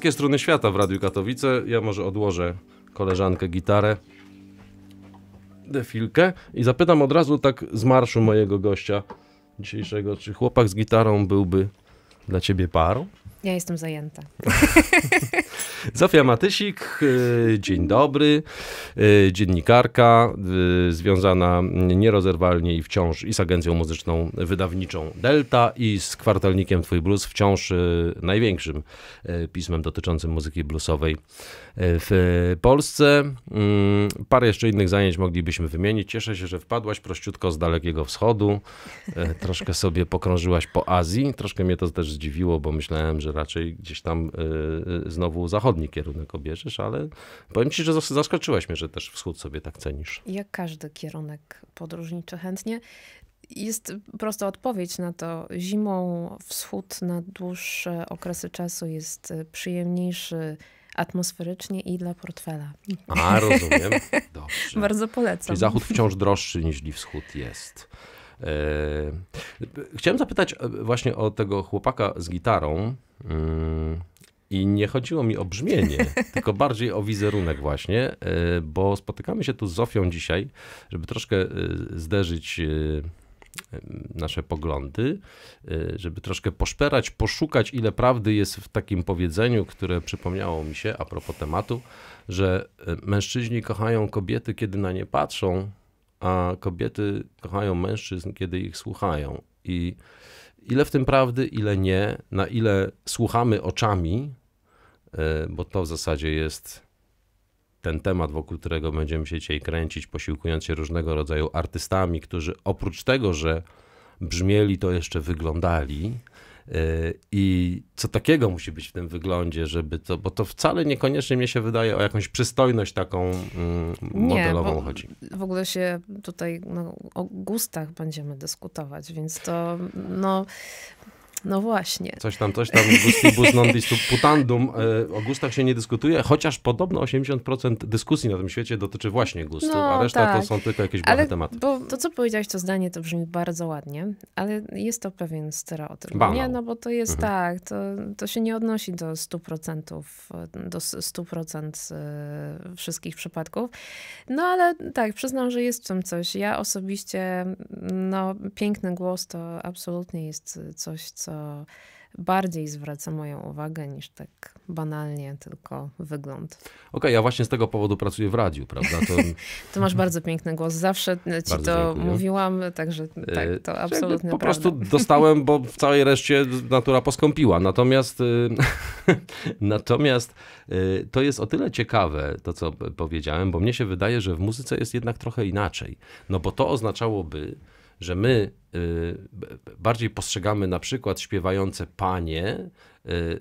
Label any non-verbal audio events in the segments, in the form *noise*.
wszystkie strony świata w Radiu Katowice. Ja może odłożę koleżankę gitarę, defilkę i zapytam od razu tak z marszu mojego gościa dzisiejszego, czy chłopak z gitarą byłby dla ciebie parą? Ja jestem zajęta. *laughs* Zofia Matysik, y, dzień dobry, y, dziennikarka y, związana nierozerwalnie i wciąż i z agencją muzyczną wydawniczą Delta i z kwartalnikiem Twój Blues, wciąż największym pismem dotyczącym muzyki bluesowej w Polsce. Mm, parę jeszcze innych zajęć moglibyśmy wymienić. Cieszę się, że wpadłaś prościutko z Dalekiego Wschodu. Troszkę sobie pokrążyłaś po Azji. Troszkę mnie to też zdziwiło, bo myślałem, że raczej gdzieś tam znowu zachodzi zachodni kierunek obierzesz, ale powiem ci, że zaskoczyłaś mnie, że też wschód sobie tak cenisz. Jak każdy kierunek podróżniczy chętnie. Jest prosta odpowiedź na to. Zimą wschód na dłuższe okresy czasu jest przyjemniejszy, atmosferycznie i dla portfela. A, rozumiem. Dobrze. *laughs* Bardzo polecam. Czyli zachód wciąż droższy niż wschód jest. E, chciałem zapytać e, właśnie o tego chłopaka z gitarą. Mm, i nie chodziło mi o brzmienie, *laughs* tylko bardziej o wizerunek właśnie, e, bo spotykamy się tu z Zofią dzisiaj, żeby troszkę e, zderzyć e, nasze poglądy, żeby troszkę poszperać, poszukać, ile prawdy jest w takim powiedzeniu, które przypomniało mi się a propos tematu, że mężczyźni kochają kobiety, kiedy na nie patrzą, a kobiety kochają mężczyzn, kiedy ich słuchają. I ile w tym prawdy, ile nie, na ile słuchamy oczami, E, bo to w zasadzie jest ten temat, wokół którego będziemy się dzisiaj kręcić, posiłkując się różnego rodzaju artystami, którzy oprócz tego, że brzmieli, to jeszcze wyglądali. E, I co takiego musi być w tym wyglądzie, żeby to, bo to wcale niekoniecznie mnie się wydaje o jakąś przystojność taką mm, modelową Nie, chodzi. W ogóle się tutaj no, o gustach będziemy dyskutować, więc to no, no właśnie. Coś tam, coś tam, gustibus non putandum. E, o gustach się nie dyskutuje, chociaż podobno 80% dyskusji na tym świecie dotyczy właśnie gustu, no, a reszta tak. to są tylko jakieś ale, tematy. Bo to, co powiedziałeś, to zdanie, to brzmi bardzo ładnie, ale jest to pewien stereotyp. Banal. Nie, no bo to jest mhm. tak, to, to się nie odnosi do 100%, do 100% e, wszystkich przypadków. No ale tak, przyznam, że jest w tym coś. Ja osobiście, no piękny głos to absolutnie jest coś, co co bardziej zwraca moją uwagę niż tak banalnie tylko wygląd. Okej, okay, ja właśnie z tego powodu pracuję w radiu, prawda? To... *laughs* Ty masz bardzo piękny głos, zawsze e, ci bardzo to dziękuję. mówiłam, także tak, e, to absolutnie Po prostu dostałem, bo w całej reszcie natura poskąpiła. Natomiast, e, *laughs* natomiast to jest o tyle ciekawe, to co powiedziałem, bo mnie się wydaje, że w muzyce jest jednak trochę inaczej. No bo to oznaczałoby, że my y, bardziej postrzegamy na przykład śpiewające panie,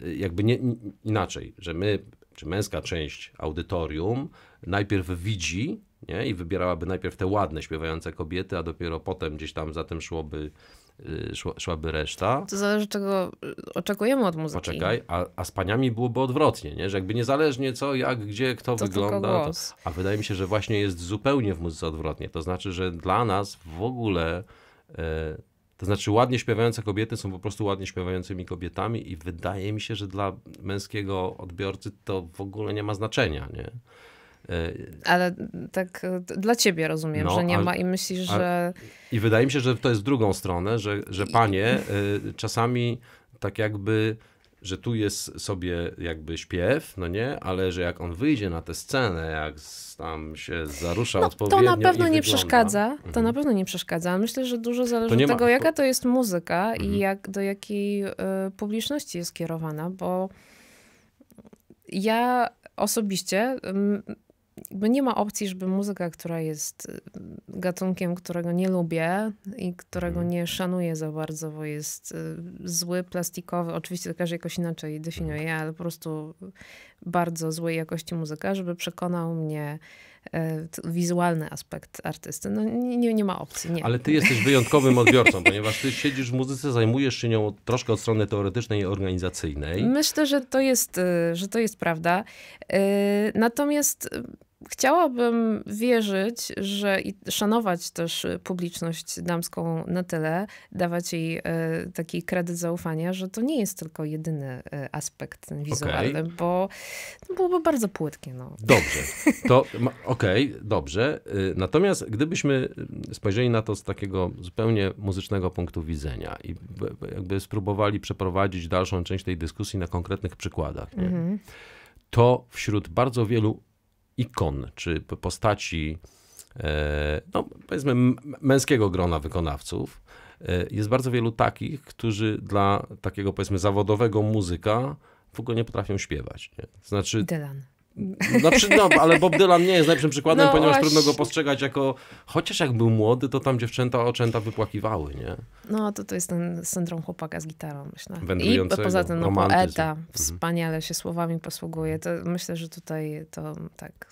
y, jakby nie, inaczej, że my, czy męska część audytorium najpierw widzi nie? i wybierałaby najpierw te ładne śpiewające kobiety, a dopiero potem gdzieś tam za tym szłoby Y, szła, szłaby reszta. To zależy, czego oczekujemy od muzyki. Poczekaj, a, a z paniami byłoby odwrotnie, nie? że jakby niezależnie co, jak, gdzie, kto to wygląda. To, a wydaje mi się, że właśnie jest zupełnie w muzyce odwrotnie. To znaczy, że dla nas w ogóle. E, to znaczy, ładnie śpiewające kobiety są po prostu ładnie śpiewającymi kobietami, i wydaje mi się, że dla męskiego odbiorcy to w ogóle nie ma znaczenia. Nie? E, ale tak e, dla ciebie rozumiem, no, że nie a, ma i myślisz, że... I wydaje mi się, że to jest drugą stronę, że, że panie e, czasami tak jakby że tu jest sobie jakby śpiew, no nie, ale że jak on wyjdzie na tę scenę, jak tam się zarusza no, odpowiednio. To na pewno nie wygląda. przeszkadza. To mhm. na pewno nie przeszkadza. Myślę, że dużo zależy od tego, ma... jaka to jest muzyka mhm. i jak, do jakiej y, publiczności jest kierowana, bo ja osobiście. Y, jakby nie ma opcji, żeby muzyka, która jest y, gatunkiem, którego nie lubię i którego mhm. nie szanuję za bardzo, bo jest y, zły, plastikowy, oczywiście to każdy jakoś inaczej definiuje, tak. ale po prostu bardzo złej jakości muzyka, żeby przekonał mnie y, wizualny aspekt artysty. No nie, nie ma opcji. Nie. Ale ty jesteś wyjątkowym *laughs* odbiorcą, ponieważ ty siedzisz w muzyce, zajmujesz się nią troszkę od strony teoretycznej i organizacyjnej. Myślę, że to jest, że to jest prawda. Natomiast chciałabym wierzyć, że i szanować też y, publiczność damską na tyle, dawać jej y, taki kredyt zaufania, że to nie jest tylko jedyny y, aspekt wizualny, okay. bo byłoby bardzo płytkie. No. Dobrze, *laughs* to okej, okay, dobrze. Natomiast gdybyśmy spojrzeli na to z takiego zupełnie muzycznego punktu widzenia i jakby spróbowali przeprowadzić dalszą część tej dyskusji na konkretnych przykładach, mm -hmm. to wśród bardzo wielu ikon czy postaci, e, no powiedzmy, męskiego grona wykonawców. E, jest bardzo wielu takich, którzy dla takiego powiedzmy zawodowego muzyka w ogóle nie potrafią śpiewać. Nie? Znaczy, Dylan. No, znaczy, no, ale Bob Dylan nie jest najlepszym przykładem, no ponieważ właśnie. trudno go postrzegać jako, chociaż jak był młody, to tam dziewczęta oczęta wypłakiwały, nie? No, to to jest ten syndrom chłopaka z gitarą, myślę. I poza tym, no, poeta mhm. wspaniale się słowami posługuje. To myślę, że tutaj to tak.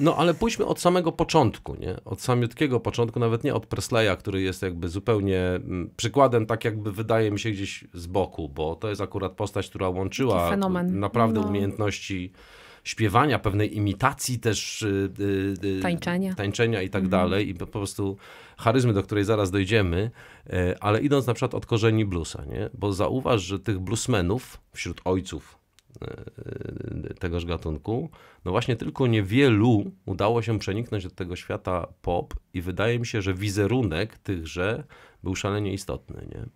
No, ale pójdźmy od samego początku, nie? Od samiutkiego początku, nawet nie od Presleya, który jest jakby zupełnie mm, przykładem, tak jakby wydaje mi się gdzieś z boku, bo to jest akurat postać, która łączyła naprawdę no. umiejętności śpiewania, pewnej imitacji też. Y, y, y, tańczenia. Tańczenia i tak mhm. dalej. I po prostu charyzmy, do której zaraz dojdziemy, e, ale idąc na przykład od korzeni bluesa, nie? Bo zauważ, że tych bluesmenów wśród ojców e, e, tegoż gatunku, no właśnie tylko niewielu udało się przeniknąć do tego świata pop i wydaje mi się, że wizerunek tychże był szalenie istotny. Nie?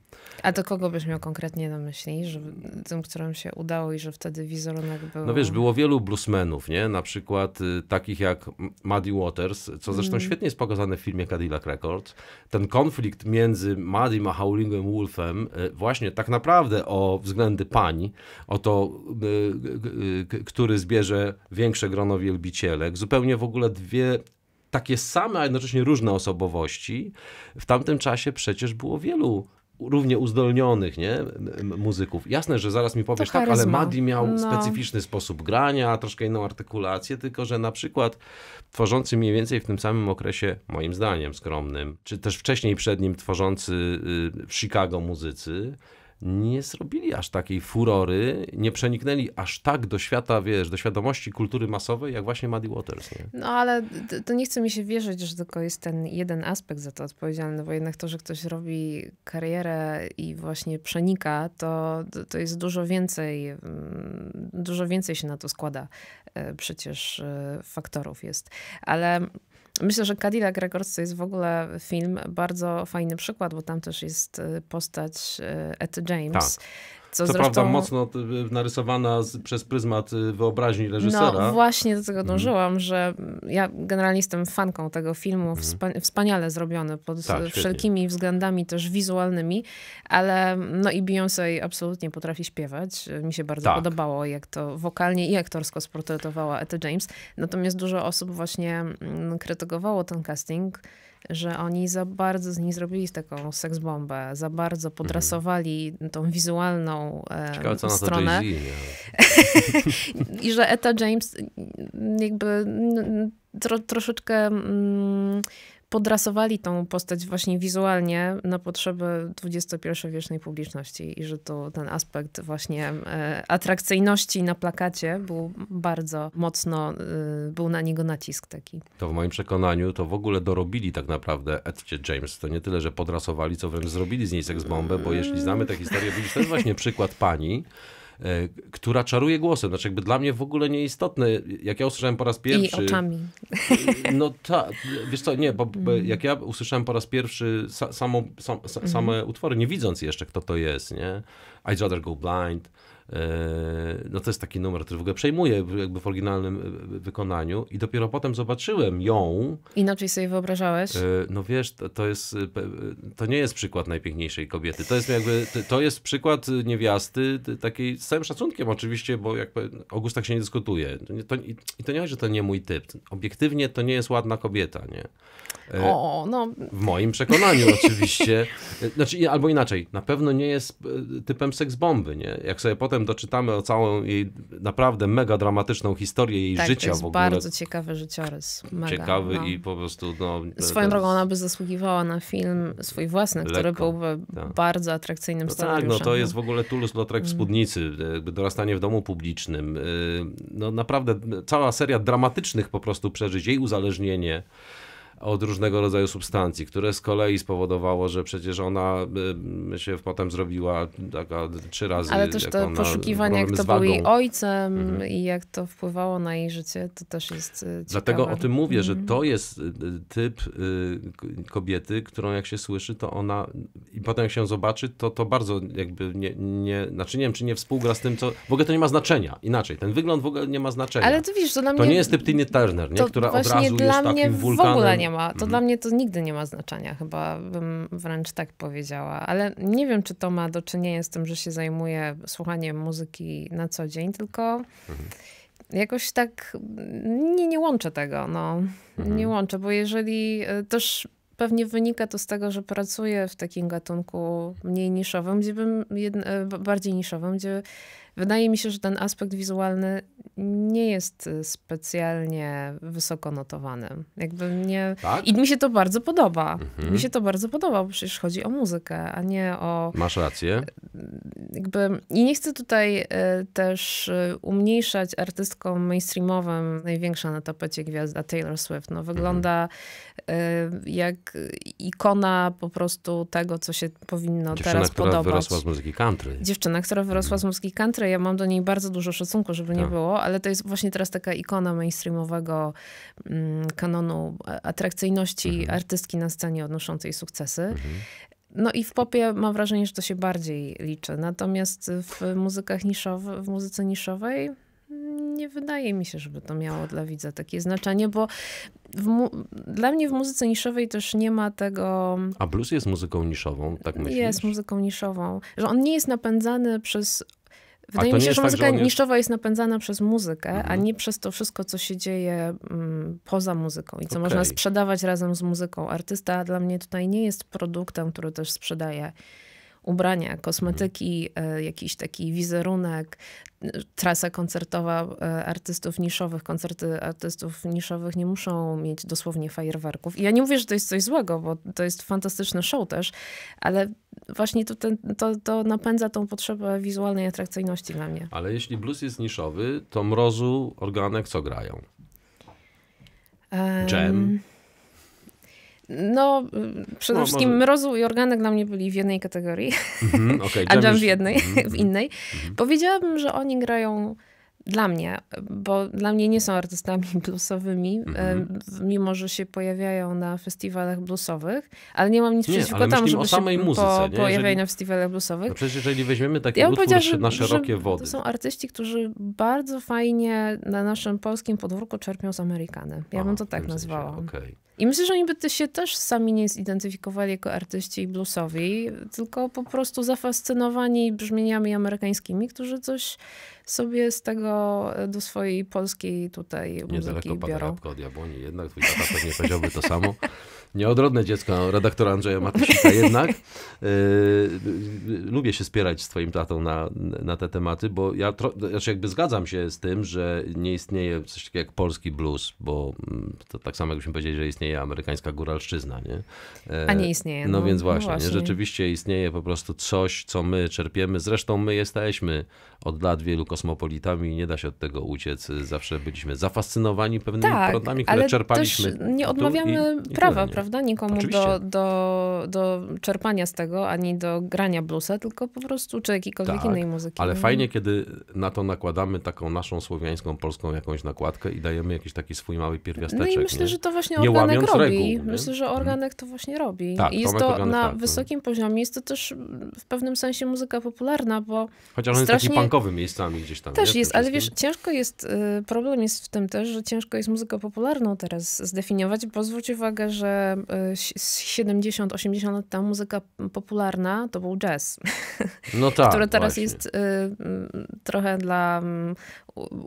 A do kogo byś miał konkretnie na myśli? Że tym, którym się udało i że wtedy wizerunek był... No wiesz, było wielu bluesmenów, nie? Na przykład y, takich jak Muddy Waters, co zresztą mm. świetnie jest pokazane w filmie Cadillac Records. Ten konflikt między Muddy a Howlingiem Wolfem y, właśnie tak naprawdę o względy pań, o to, y, y który zbierze większe grono wielbicielek, zupełnie w ogóle dwie takie same, a jednocześnie różne osobowości. W tamtym czasie przecież było wielu równie uzdolnionych nie, muzyków. Jasne, że zaraz mi powiesz tak, ale Madi miał no. specyficzny sposób grania, troszkę inną artykulację, tylko że na przykład tworzący mniej więcej w tym samym okresie, moim zdaniem skromnym, czy też wcześniej przed nim tworzący y, w Chicago muzycy, nie zrobili aż takiej furory, nie przeniknęli aż tak do świata, wiesz, do świadomości kultury masowej, jak właśnie Muddy Waters. Nie? No ale to nie chce mi się wierzyć, że tylko jest ten jeden aspekt za to odpowiedzialny, bo jednak to, że ktoś robi karierę i właśnie przenika, to, to jest dużo więcej, mm, dużo więcej się na to składa e, przecież e, faktorów jest. Ale Myślę, że Cadillac Records to jest w ogóle film bardzo fajny przykład, bo tam też jest y, postać y, Ed James. Tak co, co zresztą... prawda mocno e, narysowana z, przez pryzmat e, wyobraźni reżysera. No właśnie do tego mhm. dążyłam, mm. że ja generalnie jestem fanką tego filmu, mm. wspa wspaniale zrobiony pod tak, wszelkimi świetnie. względami też wizualnymi, ale no i Beyoncé absolutnie potrafi śpiewać. Mi się bardzo tak. podobało, jak to wokalnie i aktorsko sportretowała Etta James. Natomiast dużo osób właśnie mm, krytykowało ten casting, że oni za bardzo z niej zrobili taką seksbombę, za bardzo mhm. podrasowali mm. tą wizualną e, Ciekawe, co stronę. *laughs* I że Eta James jakby tro, troszeczkę mm, podrasowali tą postać właśnie wizualnie na potrzeby XXI-wiecznej publiczności i że to ten aspekt właśnie e, atrakcyjności na plakacie był bardzo mocno, y, był na niego nacisk taki. To w moim przekonaniu to w ogóle dorobili tak naprawdę Etcie James. To nie tyle, że podrasowali, co wręcz zrobili z niej seks bombę, bo jeśli znamy tę historię, widzisz, to jest właśnie przykład pani, E, która czaruje głosem. Znaczy jakby dla mnie w ogóle nieistotne, jak ja usłyszałem po raz pierwszy... I oczami. *laughs* No tak, wiesz co, nie, bo mm. jak ja usłyszałem po raz pierwszy sa, samo, sa, same mm. utwory, nie widząc jeszcze kto to jest, nie? I'd rather go blind, E, no to jest taki numer, który w ogóle przejmuje jakby w oryginalnym e, wykonaniu i dopiero potem zobaczyłem ją. Inaczej sobie wyobrażałeś? E, no wiesz, to, jest, to nie jest przykład najpiękniejszej kobiety. To jest jakby, to jest przykład niewiasty takiej, z całym szacunkiem oczywiście, bo jakby o gustach tak się nie dyskutuje. To, I to nie chodzi, że to nie mój typ. Obiektywnie to nie jest ładna kobieta, nie? O, no. W moim przekonaniu oczywiście. Znaczy, albo inaczej, na pewno nie jest typem seks bomby, nie? Jak sobie potem potem doczytamy o całą jej naprawdę mega dramatyczną historię jej tak, życia to jest w ogóle. bardzo ciekawy życiorys. Mega, ciekawy no. i po prostu... No, Swoją drogą ona by zasługiwała na film swój własny, Lekko, który byłby tak. bardzo atrakcyjnym no Tak, no to jest no. w ogóle Tulus-Lautrec w mm. spódnicy, jakby dorastanie w domu publicznym. Y, no naprawdę cała seria dramatycznych po prostu przeżyć, jej uzależnienie od różnego rodzaju substancji, które z kolei spowodowało, że przecież ona y, się potem zrobiła taka trzy razy. Ale też te poszukiwania, jak to był jej ojcem mhm. i jak to wpływało na jej życie, to też jest y, ciekawe. Dlatego o tym mówię, mhm. że to jest y, typ kobiety, którą jak się słyszy, to ona i potem jak się zobaczy, to to bardzo jakby nie, nie znaczy nie wiem, czy nie współgra z tym, co, w ogóle to nie ma znaczenia, inaczej, ten wygląd w ogóle nie ma znaczenia. Ale ty wiesz, to dla mnie... To nie jest typ Tiny Turner, nie? która od razu jest takim wulkanem. w ogóle nie ma ma, to mm. dla mnie to nigdy nie ma znaczenia, chyba bym wręcz tak powiedziała. Ale nie wiem, czy to ma do czynienia z tym, że się zajmuję słuchaniem muzyki na co dzień, tylko mm. jakoś tak mm, nie, nie łączę tego. No. Mm. Nie łączę, bo jeżeli e, też pewnie wynika to z tego, że pracuję w takim gatunku mniej niszowym, gdzie bym e, bardziej niszowym, gdzie Wydaje mi się, że ten aspekt wizualny nie jest y, specjalnie wysoko notowany. Jakby nie... Tak? I mi się to bardzo podoba. Mhm. Mi się to bardzo podoba, bo przecież chodzi o muzykę, a nie o... Masz rację. Y, jakby... I nie chcę tutaj y, też umniejszać artystkom mainstreamowym największa na tapecie gwiazda Taylor Swift. No, wygląda mhm. jak ikona po prostu tego, co się powinno Dziewczyna, teraz podobać. Dziewczyna, która wyrosła z muzyki country. Dziewczyna, która wyrosła mhm. z muzyki country ja mam do niej bardzo dużo szacunku, żeby nie tak. było, ale to jest właśnie teraz taka ikona mainstreamowego mm, kanonu e, atrakcyjności mhm. artystki na scenie odnoszącej sukcesy. Mhm. No i w popie mam wrażenie, że to się bardziej liczy. Natomiast w muzykach niszowych, w muzyce niszowej mm, nie wydaje mi się, żeby to miało dla widza takie znaczenie, bo dla mnie w muzyce niszowej też nie ma tego... A blues jest muzyką niszową, tak myślisz? Jest muzyką niszową. Że on nie jest napędzany przez Wydaje mi się, tak, że muzyka tak, że niszczowa jest... jest... napędzana przez muzykę, mhm. a nie przez to wszystko, co się dzieje mm, poza muzyką i co okay. można sprzedawać razem z muzyką. Artysta dla mnie tutaj nie jest produktem, który też sprzedaje ubrania, kosmetyki, e, jakiś taki wizerunek, trasa koncertowa e, artystów niszowych, koncerty artystów niszowych nie muszą mieć dosłownie fajerwerków. I ja nie mówię, że to jest coś złego, bo to jest fantastyczny show też, ale właśnie to, ten, to, to napędza tą potrzebę wizualnej atrakcyjności dla mnie. Ale jeśli blues jest niszowy, to mrozu, organek co grają? Jam? Um... No, y, przede no, wszystkim może... mrozu i organek dla mnie byli w jednej kategorii, mm -hmm, okay. a jam w jednej, mm -hmm. *laughs* w mhm, innej. Mm -hmm. Powiedziałabym, że oni grają dla mnie, bo dla mnie nie są artystami *laughs* bluesowymi, mm -hmm. mimo że się pojawiają na festiwalach bluesowych, ale nie mam nic nie, przeciwko temu, żeby o samej się muzyce, po, pojawiają jeżeli, na festiwalach bluesowych. No przecież jeżeli weźmiemy taki ja utwór że, na szerokie że wody. To są artyści, którzy bardzo fajnie na naszym polskim podwórku czerpią z Amerykany. Ja Aha, bym to tak nazwała. Okej. Okay. I myślę, że oni by się też sami nie zidentyfikowali jako artyści i bluesowi, tylko po prostu zafascynowani brzmieniami amerykańskimi, którzy coś sobie z tego e, do swojej polskiej tutaj Niedaleko muzyki biorą. Niedaleko od Jabłoni, jednak twój tata pewnie powiedziałby to samo. Nieodrodne dziecko redaktora Andrzeja Matysika jednak. Yy, lubię się spierać z twoim tatą na, na te tematy, bo ja tro, znaczy jakby zgadzam się z tym, że nie istnieje coś takiego jak polski blues, bo mm, to tak samo jakbyśmy powiedzieli, że istnieje istnieje amerykańska góralszczyzna. Nie? A nie e, istnieje. No, no więc no właśnie, no właśnie. rzeczywiście istnieje po prostu coś, co my czerpiemy. Zresztą my jesteśmy od lat wielu kosmopolitami i nie da się od tego uciec. Zawsze byliśmy zafascynowani pewnymi tak, które ale czerpaliśmy. Też nie odmawiamy i, prawa, prawda? Nikomu do, do, do czerpania z tego, ani do grania bluesa, tylko po prostu czy jakiejkolwiek tak, innej muzyki. Ale no. fajnie, kiedy na to nakładamy taką naszą słowiańską, polską jakąś nakładkę i dajemy jakiś taki swój mały pierwiasteczek. No i myślę, nie? że to właśnie organek robi. Reguł, Myślę, że mhm. organek to właśnie robi. Tak, I jest to na tak, wysokim poziomie. Jest to też w pewnym sensie muzyka popularna, bo Chociaż on jest taki punkowy miejscami gdzieś tam. Też nie? jest, ale wiesz, ciężko jest, y, problem jest w tym też, że ciężko jest muzykę popularną teraz zdefiniować, bo zwróć uwagę, że y, z 70-80 lat temu muzyka popularna to był jazz. No tak, *laughs* Które teraz właśnie. jest y, trochę dla mm,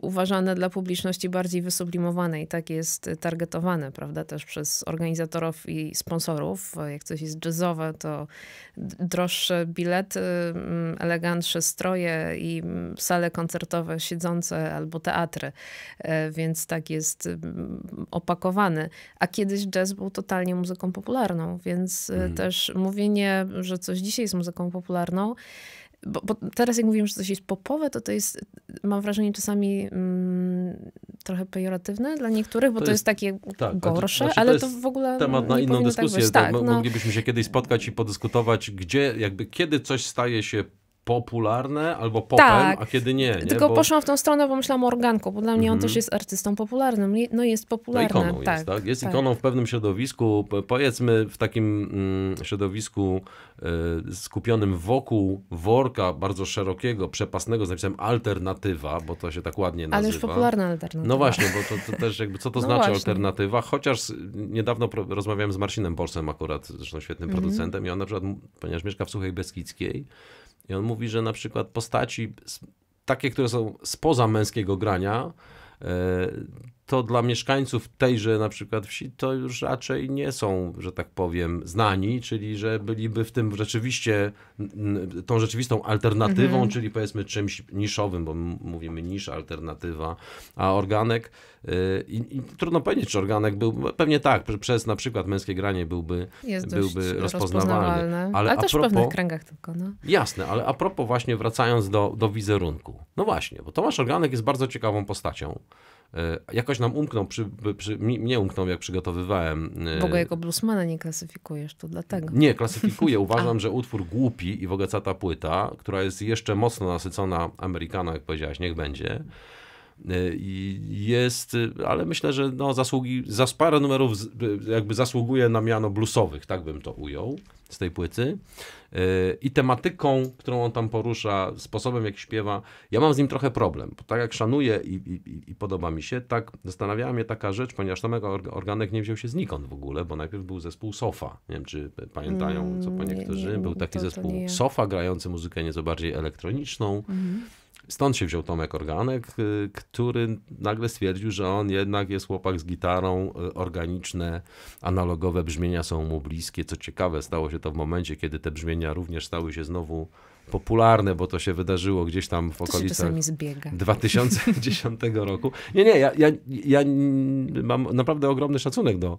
uważane dla publiczności bardziej wysublimowane i tak jest targetowane, prawda, też przez organizatorów i sponsorów. Jak coś jest jazzowe, to droższe bilety, mm, elegantsze stroje i mm, sale koncertowe siedzące albo teatry, e, więc tak jest mm, opakowane. A kiedyś jazz był totalnie muzyką popularną, więc mm. też mówienie, że coś dzisiaj jest muzyką popularną, bo, bo, teraz jak mówimy, że coś jest popowe, to to jest, mam wrażenie, czasami mm, trochę pejoratywne dla niektórych, bo to, to jest, jest, takie tak, gorsze, to, znaczy, ale to, to w ogóle temat na inną tak dyskusję. Tak, tak no. Moglibyśmy się kiedyś spotkać i podyskutować, gdzie, jakby kiedy coś staje się popularne albo popem, tak. a kiedy nie. nie? Tylko bo... poszłam w tą stronę, bo myślałam o organku, bo dla mnie mm-hmm. on mhm. też jest artystą popularnym. No jest no popularny. ikoną tak. jest, tak? Jest tak. ikoną w pewnym środowisku, powiedzmy w takim mm, środowisku y, skupionym wokół worka bardzo szerokiego, przepasnego z napisem alternatywa, bo to się tak ładnie nazywa. Ale już popularna alternatywa. No właśnie, bo to, to też jakby co to no znaczy właśnie. alternatywa, chociaż niedawno rozmawiałem z Marcinem Bolsem akurat, zresztą świetnym mm-hmm. producentem i on na przykład, ponieważ mieszka w Suchej Beskidzkiej, i on mówi, że na przykład postaci takie, które są spoza męskiego grania, e, to dla mieszkańców tejże na przykład wsi to już raczej nie są, że tak powiem, znani, czyli że byliby w tym rzeczywiście tą rzeczywistą alternatywą, mhm. czyli powiedzmy czymś niszowym, bo mówimy nisza, alternatywa, a organek y, i, i trudno powiedzieć, czy organek był, pewnie tak, przez na przykład męskie granie byłby, byłby rozpoznawalny. Ale, ale też propos, w pewnych kręgach tylko. No. Jasne, ale a propos właśnie wracając do, do wizerunku. No właśnie, bo Tomasz Organek jest bardzo ciekawą postacią. E, jakoś nam umknął, przy, przy, mnie umknął, jak przygotowywałem. E, w ogóle jako bluesmana nie klasyfikujesz, to dlatego. Nie, klasyfikuję. *laughs* Uważam, że utwór Głupi i Wogacata Płyta, która jest jeszcze mocno nasycona Amerykana, jak powiedziałaś, niech będzie, E, jest, ale myślę, że no, zasługi, za parę numerów jakby zasługuje na miano bluesowych, tak bym to ujął z tej płyty. E, I tematyką, którą on tam porusza, sposobem jak śpiewa, ja mam z nim trochę problem, bo tak jak szanuję i, i, i podoba mi się, tak zastanawiała mnie taka rzecz, ponieważ Tomek Organek nie wziął się znikąd w ogóle, bo najpierw był zespół Sofa, nie wiem czy pamiętają, co po mm, niektórzy, nie, nie, był taki to, to zespół Sofa grający muzykę nieco bardziej elektroniczną, mhm. Stąd się wziął Tomek Organek, y, który nagle stwierdził, że on jednak jest chłopak z gitarą, y, organiczne, analogowe brzmienia są mu bliskie. Co ciekawe, stało się to w momencie, kiedy te brzmienia również stały się znowu popularne, bo to się wydarzyło gdzieś tam w okolicach 2010 *laughs* roku. Nie, nie, ja, ja, ja mam naprawdę ogromny szacunek do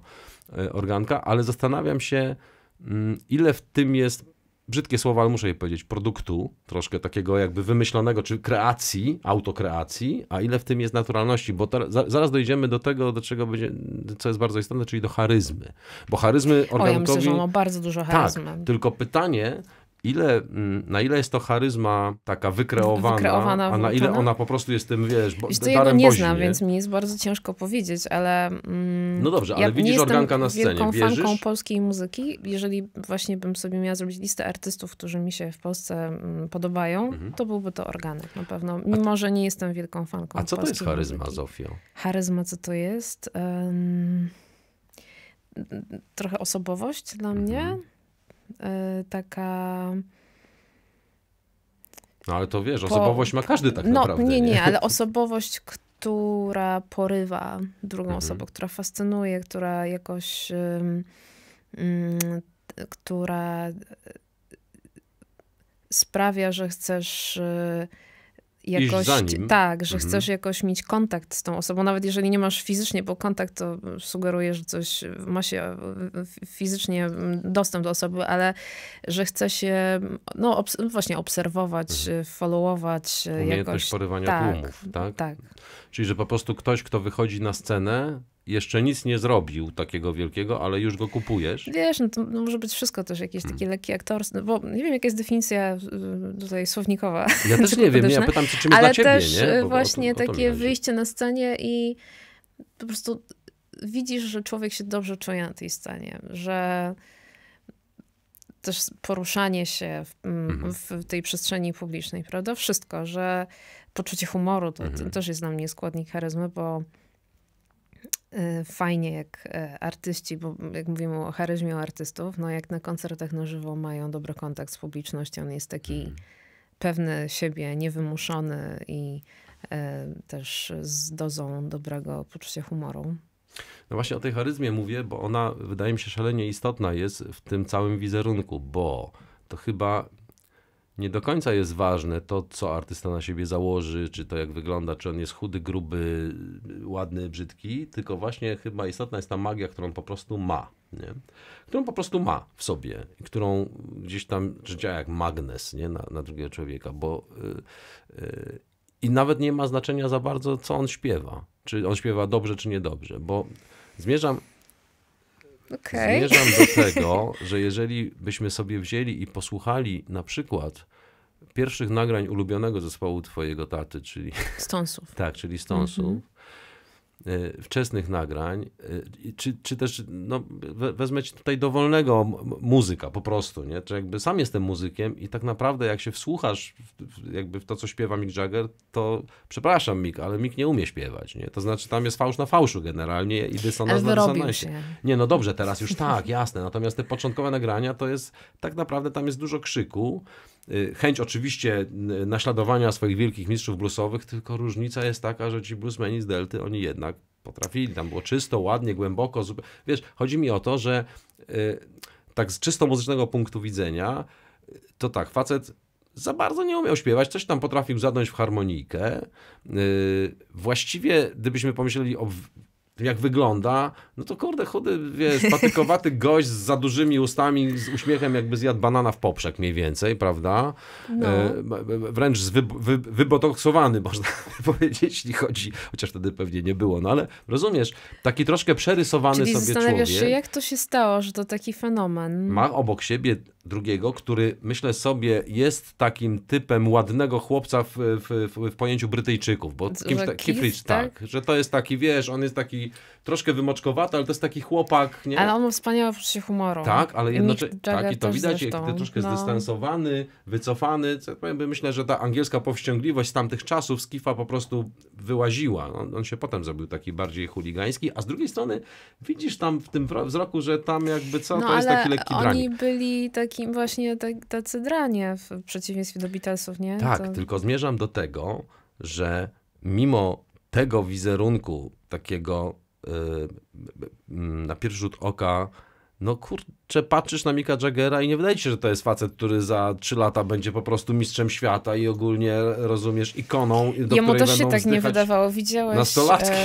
y, organka, ale zastanawiam się, mm, ile w tym jest brzydkie słowa, ale muszę je powiedzieć, produktu, troszkę takiego jakby wymyślonego, czy kreacji, autokreacji, a ile w tym jest naturalności, bo zaraz dojdziemy do tego, do czego będzie, co jest bardzo istotne, czyli do charyzmy. Bo charyzmy organkowi... O, ja myślę, że ono bardzo dużo tak, charyzmy. Tak, tylko pytanie, ile, mm, na ile jest to charyzma taka wykreowana, wykreowana a na ile no. ona po prostu jest tym, wiesz, bo, Wiesz, to nie znam, więc mi jest bardzo ciężko powiedzieć, ale... Mm, no dobrze, ale ja widzisz organka na scenie, wierzysz? jestem fanką polskiej muzyki. Jeżeli właśnie bym sobie miała zrobić listę artystów, którzy mi się w Polsce mm, podobają, mhm. to byłby to organek na pewno. Mimo, że nie jestem wielką fanką A co to jest charyzma, muzyki. Zofio? Charyzma, co to jest? Um, trochę osobowość dla mhm. mnie Y, taka. No ale to wiesz, osobowość po... ma każdy tak no, naprawdę. nie, nie, nie, ale *laughs* osobowość, która porywa drugą mhm. osobę, która fascynuje, która jakoś. Um, um, która y, sprawia, że chcesz. Um, jakoś. Tak, że mhm. chcesz jakoś mieć kontakt z tą osobą, nawet jeżeli nie masz fizycznie, bo kontakt to sugeruje, że coś ma się fizycznie dostęp do osoby, ale że chce się no, obs właśnie obserwować, mhm. E, followować. E, Umiejętność jakoś. porywania tak, tłumów, tak? Tak. Czyli, że po prostu ktoś, kto wychodzi na scenę, jeszcze nic nie zrobił takiego wielkiego, ale już go kupujesz. Wiesz, no to no może być wszystko też jakieś takie hmm. lekkie aktorstwo, bo nie wiem, jaka jest definicja y, tutaj słownikowa. Ja też *laughs* nie wiem, ja pytam, czy czymś ale dla ciebie, też nie? Bo y, właśnie o o takie wyjście na scenie i po prostu widzisz, że człowiek się dobrze czuje na tej scenie, że też poruszanie się w, mm, mhm. w, tej przestrzeni publicznej, prawda? Wszystko, że poczucie humoru to, to mhm. też jest dla mnie składnik charyzmy, bo Y, fajnie jak y, artyści, bo jak mówimy o charyzmie artystów, no jak na koncertach na żywo mają dobry kontakt z publicznością, on jest taki mhm. pewny siebie, niewymuszony i y, też z dozą dobrego poczucia humoru. No właśnie o tej charyzmie mówię, bo ona wydaje mi się szalenie istotna jest w tym całym wizerunku, bo to chyba nie do końca jest ważne to, co artysta na siebie założy, czy to jak wygląda, czy on jest chudy, gruby, ładny, brzydki, tylko właśnie chyba istotna jest ta magia, którą po prostu ma. Nie? Którą po prostu ma w sobie, którą gdzieś tam działa jak magnes nie? Na, na drugiego człowieka, bo yy, yy, i nawet nie ma znaczenia za bardzo, co on śpiewa. Czy on śpiewa dobrze, czy niedobrze, bo zmierzam Okay. Zmierzam do tego, że jeżeli byśmy sobie wzięli i posłuchali na przykład pierwszych nagrań ulubionego zespołu twojego taty, czyli... Stonsów. tak, czyli Stonsów. Mm -hmm E, wczesnych nagrań, e, czy, czy też no, wezmę ci tutaj dowolnego muzyka po prostu, nie? Czy jakby sam jestem muzykiem i tak naprawdę jak się wsłuchasz w, jakby w to, co śpiewa Mick Jagger, to przepraszam Mick, ale Mick nie umie śpiewać, nie? To znaczy tam jest fałsz na fałszu generalnie i dysonans na dysonansie. Nie, no dobrze, teraz już tak, *laughs* jasne, natomiast te początkowe nagrania to jest, tak naprawdę tam jest dużo krzyku, Y, chęć oczywiście y, naśladowania swoich wielkich mistrzów bluesowych, tylko różnica jest taka, że ci bluesmeni z Delty, oni jednak potrafili, tam było czysto, ładnie, głęboko, zupe... wiesz, chodzi mi o to, że y, tak z czysto muzycznego punktu widzenia, to tak, facet za bardzo nie umiał śpiewać, coś tam potrafił zadnąć w harmonijkę. Właściwie, gdybyśmy pomyśleli o tym jak wygląda, no to kurde, chudy, wiesz, patykowaty *laughs* gość z za dużymi ustami, z uśmiechem jakby zjadł banana w poprzek mniej więcej, prawda? No. E, wręcz wy, wy, wybotoksowany, *laughs* można powiedzieć, jeśli chodzi, chociaż wtedy pewnie nie było, no ale rozumiesz, taki troszkę przerysowany Czyli sobie człowiek. Czyli zastanawiasz się, jak to się stało, że to taki fenomen? Ma obok siebie drugiego, który myślę sobie jest takim typem ładnego chłopca w, w, w, w pojęciu Brytyjczyków, bo kimś ta, tak? tak? że to jest taki, wiesz, on jest taki troszkę wymoczkowaty, ale to jest taki chłopak, nie? Ale on ma wspaniałe poczucie humoru. Tak, ale jednocześnie, tak, i to widać, zresztą, troszkę no. zdystansowany, wycofany, co ja powiem, myślę, że ta angielska powściągliwość z tamtych czasów Skifa po prostu wyłaziła. On, on, się potem zrobił taki bardziej chuligański, a z drugiej strony widzisz tam w tym wzroku, że tam jakby co, no, to jest taki lekki drag. oni byli taki takim właśnie te, tacy dranie, w przeciwieństwie do Beatlesów, nie? Tak, to... tylko zmierzam do tego, że mimo tego wizerunku takiego yy, na pierwszy rzut oka, no kurde, czy patrzysz na Mika Jagera i nie wydaje ci się, że to jest facet, który za trzy lata będzie po prostu mistrzem świata i ogólnie, rozumiesz, ikoną, do Jemu też się tak nie wydawało, widziałeś. Nastolatki.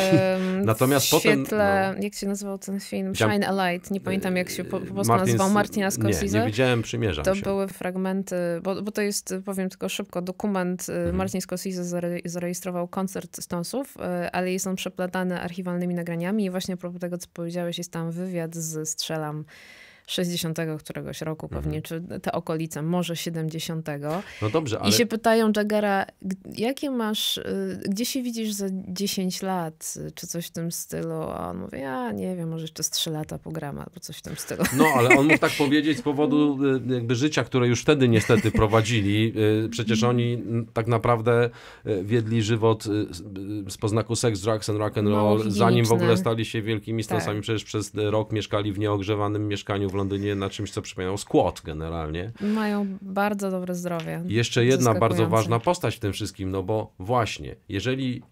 Um, *laughs* Natomiast świetle, potem... No, jak się nazywał ten film? Shine a Light, nie pamiętam jak się po, po prostu Martins... nazywał, Martina Scorsese. Nie, nie widziałem, przymierza. To się. były fragmenty, bo, bo to jest, powiem tylko szybko, dokument y, mhm. Martin Scorsese zarejestrował koncert Stonesów, y, ale jest on przeplatany archiwalnymi nagraniami i właśnie a propos tego, co powiedziałeś, jest tam wywiad z Strzelam 60 któregoś roku mhm. pewnie, mhm. czy te okolice, może 70. No dobrze, ale... I się pytają Jagera, jakie masz, y, gdzie się widzisz za 10 lat, czy coś w tym stylu, a on mówi, ja nie wiem, może jeszcze z 3 lata pogram, albo coś w tym stylu. No, ale on mógł tak *laughs* powiedzieć z powodu y, jakby życia, które już wtedy niestety prowadzili. Y, przecież mhm. oni tak naprawdę wiedli żywot z poznaku sex, drugs and rock and no, roll, zanim w ogóle stali się wielkimi stansami. Tak. Przecież przez rok mieszkali w nieogrzewanym mieszkaniu w Londynie na czymś, co przypominało skład generalnie. Mają bardzo dobre zdrowie. jeszcze jedna bardzo ważna postać w tym wszystkim, no bo właśnie, jeżeli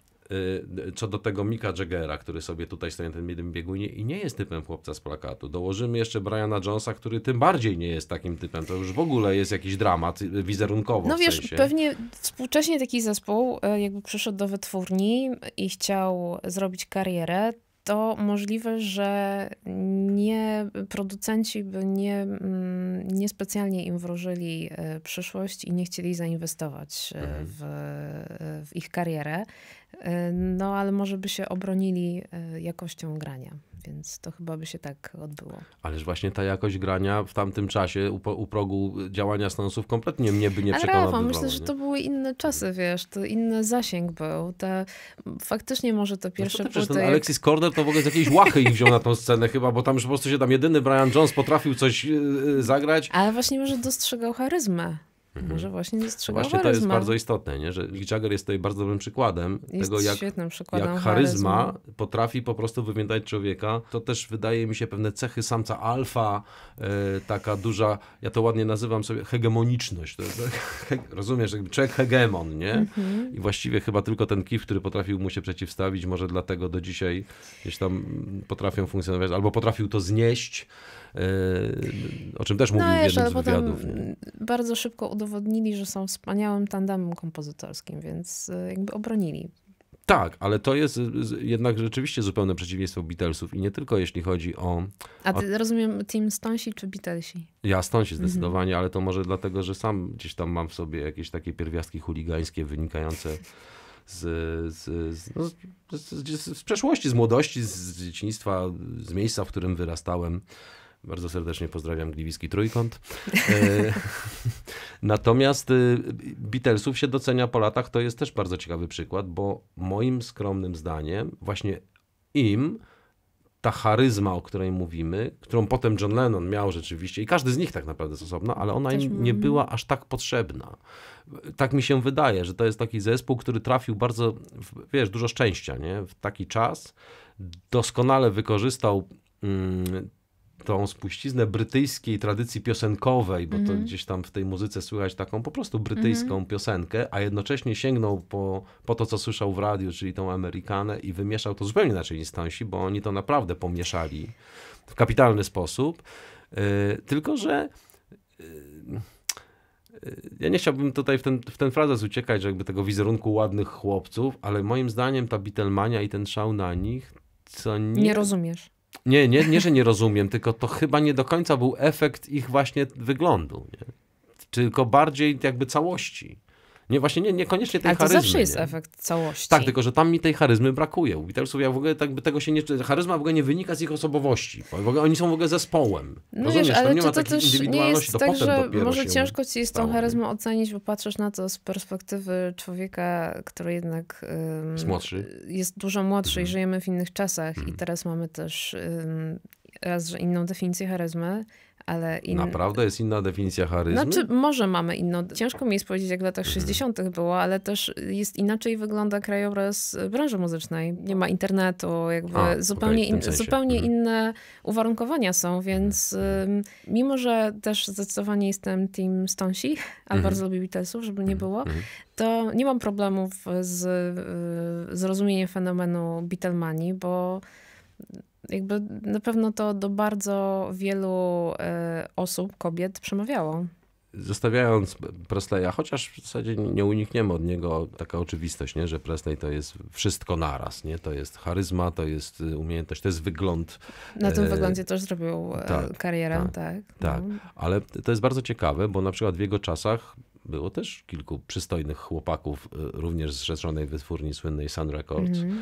y, co do tego Mika Jaggera, który sobie tutaj stoi na tym jednym biegunie i nie jest typem chłopca z plakatu. Dołożymy jeszcze Briana Jonesa, który tym bardziej nie jest takim typem. To już w ogóle jest jakiś dramat wizerunkowo. No wiesz, sensie. pewnie współcześnie taki zespół e, jakby przyszedł do wytwórni i chciał zrobić karierę, to możliwe, że nie, producenci by nie, mm, nie specjalnie im wróżyli e, przyszłość i nie chcieli zainwestować e, mhm. w, e, w ich karierę, no ale może by się obronili jakością grania więc to chyba by się tak odbyło. Ależ właśnie ta jakość grania w tamtym czasie u, u progu działania stanosów kompletnie mnie by nie przekonała. Ale Rafał, myślę, że to były inne czasy, wiesz, to inny zasięg był. Te, faktycznie może to no pierwsze no to płyty... Alexis Corder to w ogóle z jakiejś łachy ich wziął na tą scenę chyba, bo tam już po prostu się tam jedyny Brian Jones potrafił coś y, y, zagrać. Ale właśnie może dostrzegał charyzmę Mhm. Może właśnie dostrzegał Właśnie to jest bardzo istotne, nie? że Mick Jagger jest tutaj bardzo dobrym przykładem jest tego, jak, przykładem jak charyzma, charyzma, potrafi po prostu wymiętać człowieka. To też wydaje mi się pewne cechy samca alfa, e, taka duża, ja to ładnie nazywam sobie hegemoniczność. To jest, *laughs* he, rozumiesz, jakby człowiek hegemon, nie? Mhm. I właściwie chyba tylko ten kif, który potrafił mu się przeciwstawić, może dlatego do dzisiaj gdzieś tam potrafią funkcjonować, albo potrafił to znieść, e, o czym też no mówił w jednym z wywiadów bardzo szybko udowodnili, że są wspaniałym tandemem kompozytorskim, więc e, jakby obronili tak, ale to jest jednak rzeczywiście zupełne przeciwieństwo Beatlesów i nie tylko jeśli chodzi o... A ty o... rozumiem Team Stonesi czy Beatlesi? Ja Stonesi mhm. zdecydowanie, ale to może dlatego, że sam gdzieś tam mam w sobie jakieś takie pierwiastki chuligańskie wynikające z, z, z, no, z przeszłości, z młodości, z dzieciństwa, z miejsca, w którym wyrastałem. Bardzo serdecznie pozdrawiam Gliwiski Trójkąt. E, *laughs* natomiast y, Beatlesów się docenia po latach, to jest też bardzo ciekawy przykład, bo moim skromnym zdaniem właśnie im ta charyzma, o której mówimy, którą potem John Lennon miał rzeczywiście i każdy z nich tak naprawdę jest osobno, ale ona im nie była aż tak potrzebna. Tak mi się wydaje, że to jest taki zespół, który trafił bardzo, wiesz, dużo szczęścia, nie? W taki czas doskonale wykorzystał mm, tą spuściznę brytyjskiej tradycji piosenkowej, bo mm. to mhm. gdzieś tam w tej muzyce słychać taką po prostu mhm. brytyjską mm. piosenkę, a jednocześnie sięgnął po, po to, co słyszał w radiu, czyli tą Amerykanę i wymieszał to zupełnie inaczej niż Stansi, bo oni to naprawdę pomieszali w kapitalny sposób. Yy, tylko, że y, y, ja nie chciałbym tutaj w ten, w ten frazes uciekać, że jakby tego wizerunku ładnych chłopców, ale moim zdaniem ta Beatlemania i ten szał na nich, co nie... Nie rozumiesz. Nie, nie, nie, że nie rozumiem, tylko to chyba nie do końca był efekt ich właśnie wyglądu, nie? tylko bardziej jakby całości. Nie, właśnie nie, niekoniecznie tej Ale charyzmy. to zawsze jest nie? efekt całości. Tak, tylko że tam mi tej charyzmy brakuje. U Beatlesów ja w ogóle tak by tego się nie... Charyzma w ogóle nie wynika z ich osobowości. W ogóle oni są w ogóle zespołem. No Rozumiesz? Wiesz, ale tam nie ma to takiej nie to tak, że może ciężko ci z tą charyzmą ocenić, bo patrzysz na to z perspektywy człowieka, który jednak... Um, jest młodszy. Jest dużo młodszy mm. i mhm. żyjemy w innych czasach mm. i mhm. teraz mamy też raz, że inną definicję charyzmy, ale... In... Naprawdę jest inna definicja charyzmy? Znaczy, może mamy inną. Ciężko mi jest powiedzieć, jak w latach 60. Mhm. było, ale też jest inaczej wygląda krajobraz e, branży muzycznej. Nie ma internetu, jakby A, zupełnie, okay, in, zupełnie mhm. inne uwarunkowania są, więc mhm. mimo, że też zdecydowanie jestem team Stonsi, a bardzo lubię Beatlesów, żeby nie było, to nie mam problemów z e, zrozumieniem fenomenu Beatlemanii, bo jakby na pewno to do bardzo wielu e, osób, kobiet przemawiało zostawiając Presleya, chociaż w zasadzie nie unikniemy od niego taka oczywistość, nie? że Presley to jest wszystko naraz, nie? to jest charyzma, to jest y, umiejętność, to jest wygląd. Na tym e, wyglądzie też zrobił e, tak, karierę, tak. Tak, tak. No. ale to jest bardzo ciekawe, bo na przykład w jego czasach było też kilku przystojnych chłopaków, y, również z rzeczonej wytwórni słynnej Sun Records. Mm -hmm.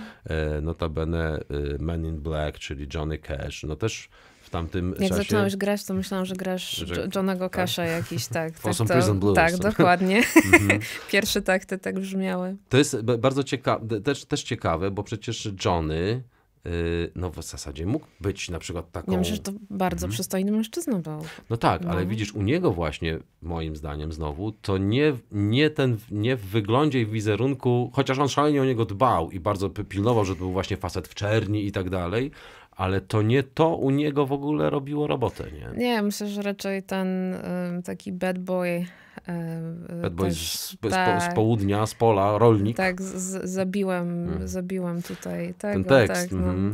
Notabene y, Men in Black, czyli Johnny Cash. No też w tamtym Jak czasie... zaczynałeś grać, to myślałam, że grasz że... Johnego tak. Casha tak. jakiś, tak. tak, to, Prison Blues. Tak, dokładnie. Mhm. *laughs* Pierwszy tak, te tak brzmiały. To jest e, bardzo ciekawe, też, też ciekawe, bo przecież Johnny Y, no w zasadzie mógł być na przykład taką... Ja myślę, że to bardzo mhm. przystojny mężczyzna był. No tak, no. ale widzisz, u niego właśnie, moim zdaniem znowu, to nie, nie, ten, nie w wyglądzie i w wizerunku, chociaż on szalenie o niego dbał i bardzo pilnował, że to był właśnie facet w czerni i tak dalej, ale to nie to u niego w ogóle robiło robotę, nie? Nie, myślę, że raczej ten y, taki bad boy E, Bad boy też, z, tak, z, południa, z pola, rolnik. Tak, z, zabiłem, mhm. zabiłem tutaj tego, Ten tekst. Tak, no. mm *laughs*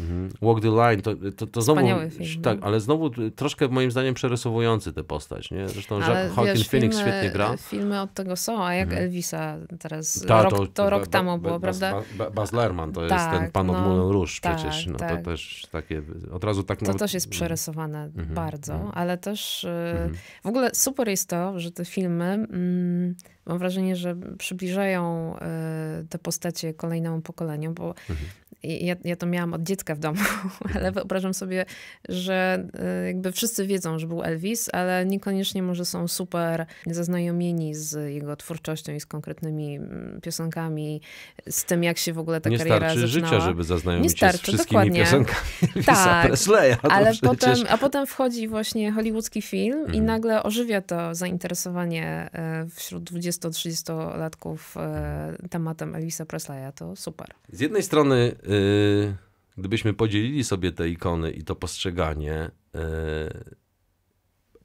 -hmm. Walk the Line, to, to, to znowu, film, no. tak, no. ale znowu troszkę moim zdaniem przerysowujący tę postać, nie? Zresztą Hawking Phoenix świetnie gra. Filmy od tego są, a jak hmm. Elvisa teraz, Ta, rok, to, to rok temu było, prawda? Baz Lerman to tak, jest ten pan no. od no, Moulin Rouge tak, przecież, no, to tak. też takie, od razu tak... To nawet... też jest przerysowane mhm, bardzo, mhm. ale też e, w ogóle super super jest to, że te filmy mm, mam wrażenie, że przybliżają e, te postacie kolejnemu pokoleniu, bo mhm. ja, ja to miałam od dziecka w domu, *laughs* ale wyobrażam sobie, że e, jakby wszyscy wiedzą, że był Elvis, ale niekoniecznie może są super zaznajomieni z jego twórczością i z konkretnymi mm, piosenkami, z tym, jak się w ogóle ta nie kariera zaczynała. Nie starczy życia, żeby zaznajomić nie starczy, się z wszystkimi dokładnie. piosenkami tak, Presleya. Ale przecież... potem, a potem wchodzi właśnie hollywoodzki film mhm. i nagle ożywia to zainteresowanie e, wśród 20 20-30-latków e, tematem Elisa Presleya, to super. Z jednej strony, y, gdybyśmy podzielili sobie te ikony i to postrzeganie y,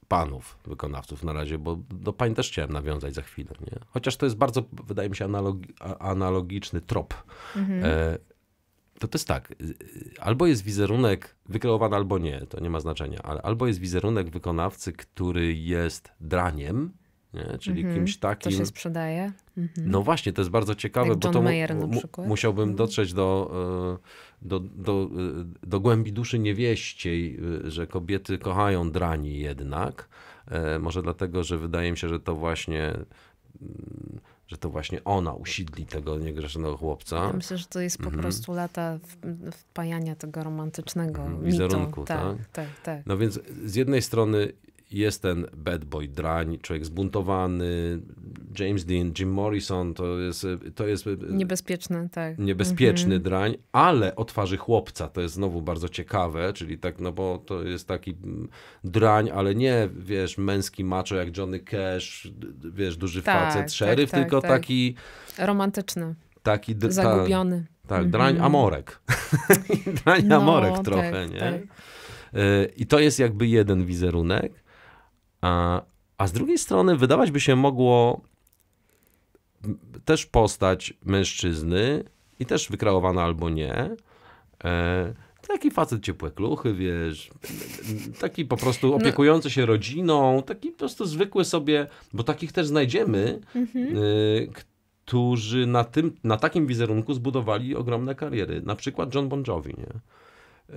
panów wykonawców na razie, bo do pań też chciałem nawiązać za chwilę. Nie? Chociaż to jest bardzo, wydaje mi się, analogi analogiczny trop. Mhm. E, to to jest tak, y, albo jest wizerunek wykreowany, albo nie, to nie ma znaczenia, ale albo jest wizerunek wykonawcy, który jest draniem, nie? czyli mm -hmm. kimś takim. To się sprzedaje. Mm -hmm. No właśnie, to jest bardzo ciekawe, bo to Mayer mu, musiałbym mhm. dotrzeć do, e, do, do, e, do głębi duszy niewieściej, e, że kobiety kochają drani jednak. Może dlatego, że wydaje mi się, że to właśnie mm, że to właśnie ona usidli tego niegrzecznego chłopca. Ja myślę, że to jest po mhm. prostu lata wpajania tego romantycznego mhm, wizerunku, mitu. Tak, tak, tak, tak. No więc z jednej strony jest ten bad boy drań, człowiek zbuntowany, James Dean, Jim Morrison, to jest... To jest e, niebezpieczny, tak. Niebezpieczny mhm. drań, ale o twarzy chłopca, to jest znowu bardzo ciekawe, czyli tak, no bo to jest taki mm, drań, ale nie, wiesz, męski macho jak Johnny Cash, wiesz, duży tak, facet, tak, szeryf, tak, tak, tylko tak. taki... Romantyczny. Taki... Zagubiony. Tak, mhm. drań amorek. *laughs* drań no, amorek tak, trochę, nie? Tak. E, I to jest jakby jeden wizerunek. A, a z drugiej strony wydawać by się mogło też postać mężczyzny i też wykreowana albo nie, e, Taki facet ciepłe kluchy, wiesz, taki po prostu no. opiekujący się rodziną, taki po prostu zwykły sobie, bo takich też znajdziemy, mhm. y, którzy na, tym, na takim wizerunku zbudowali ogromne kariery. Na przykład John Bon Jovi, nie?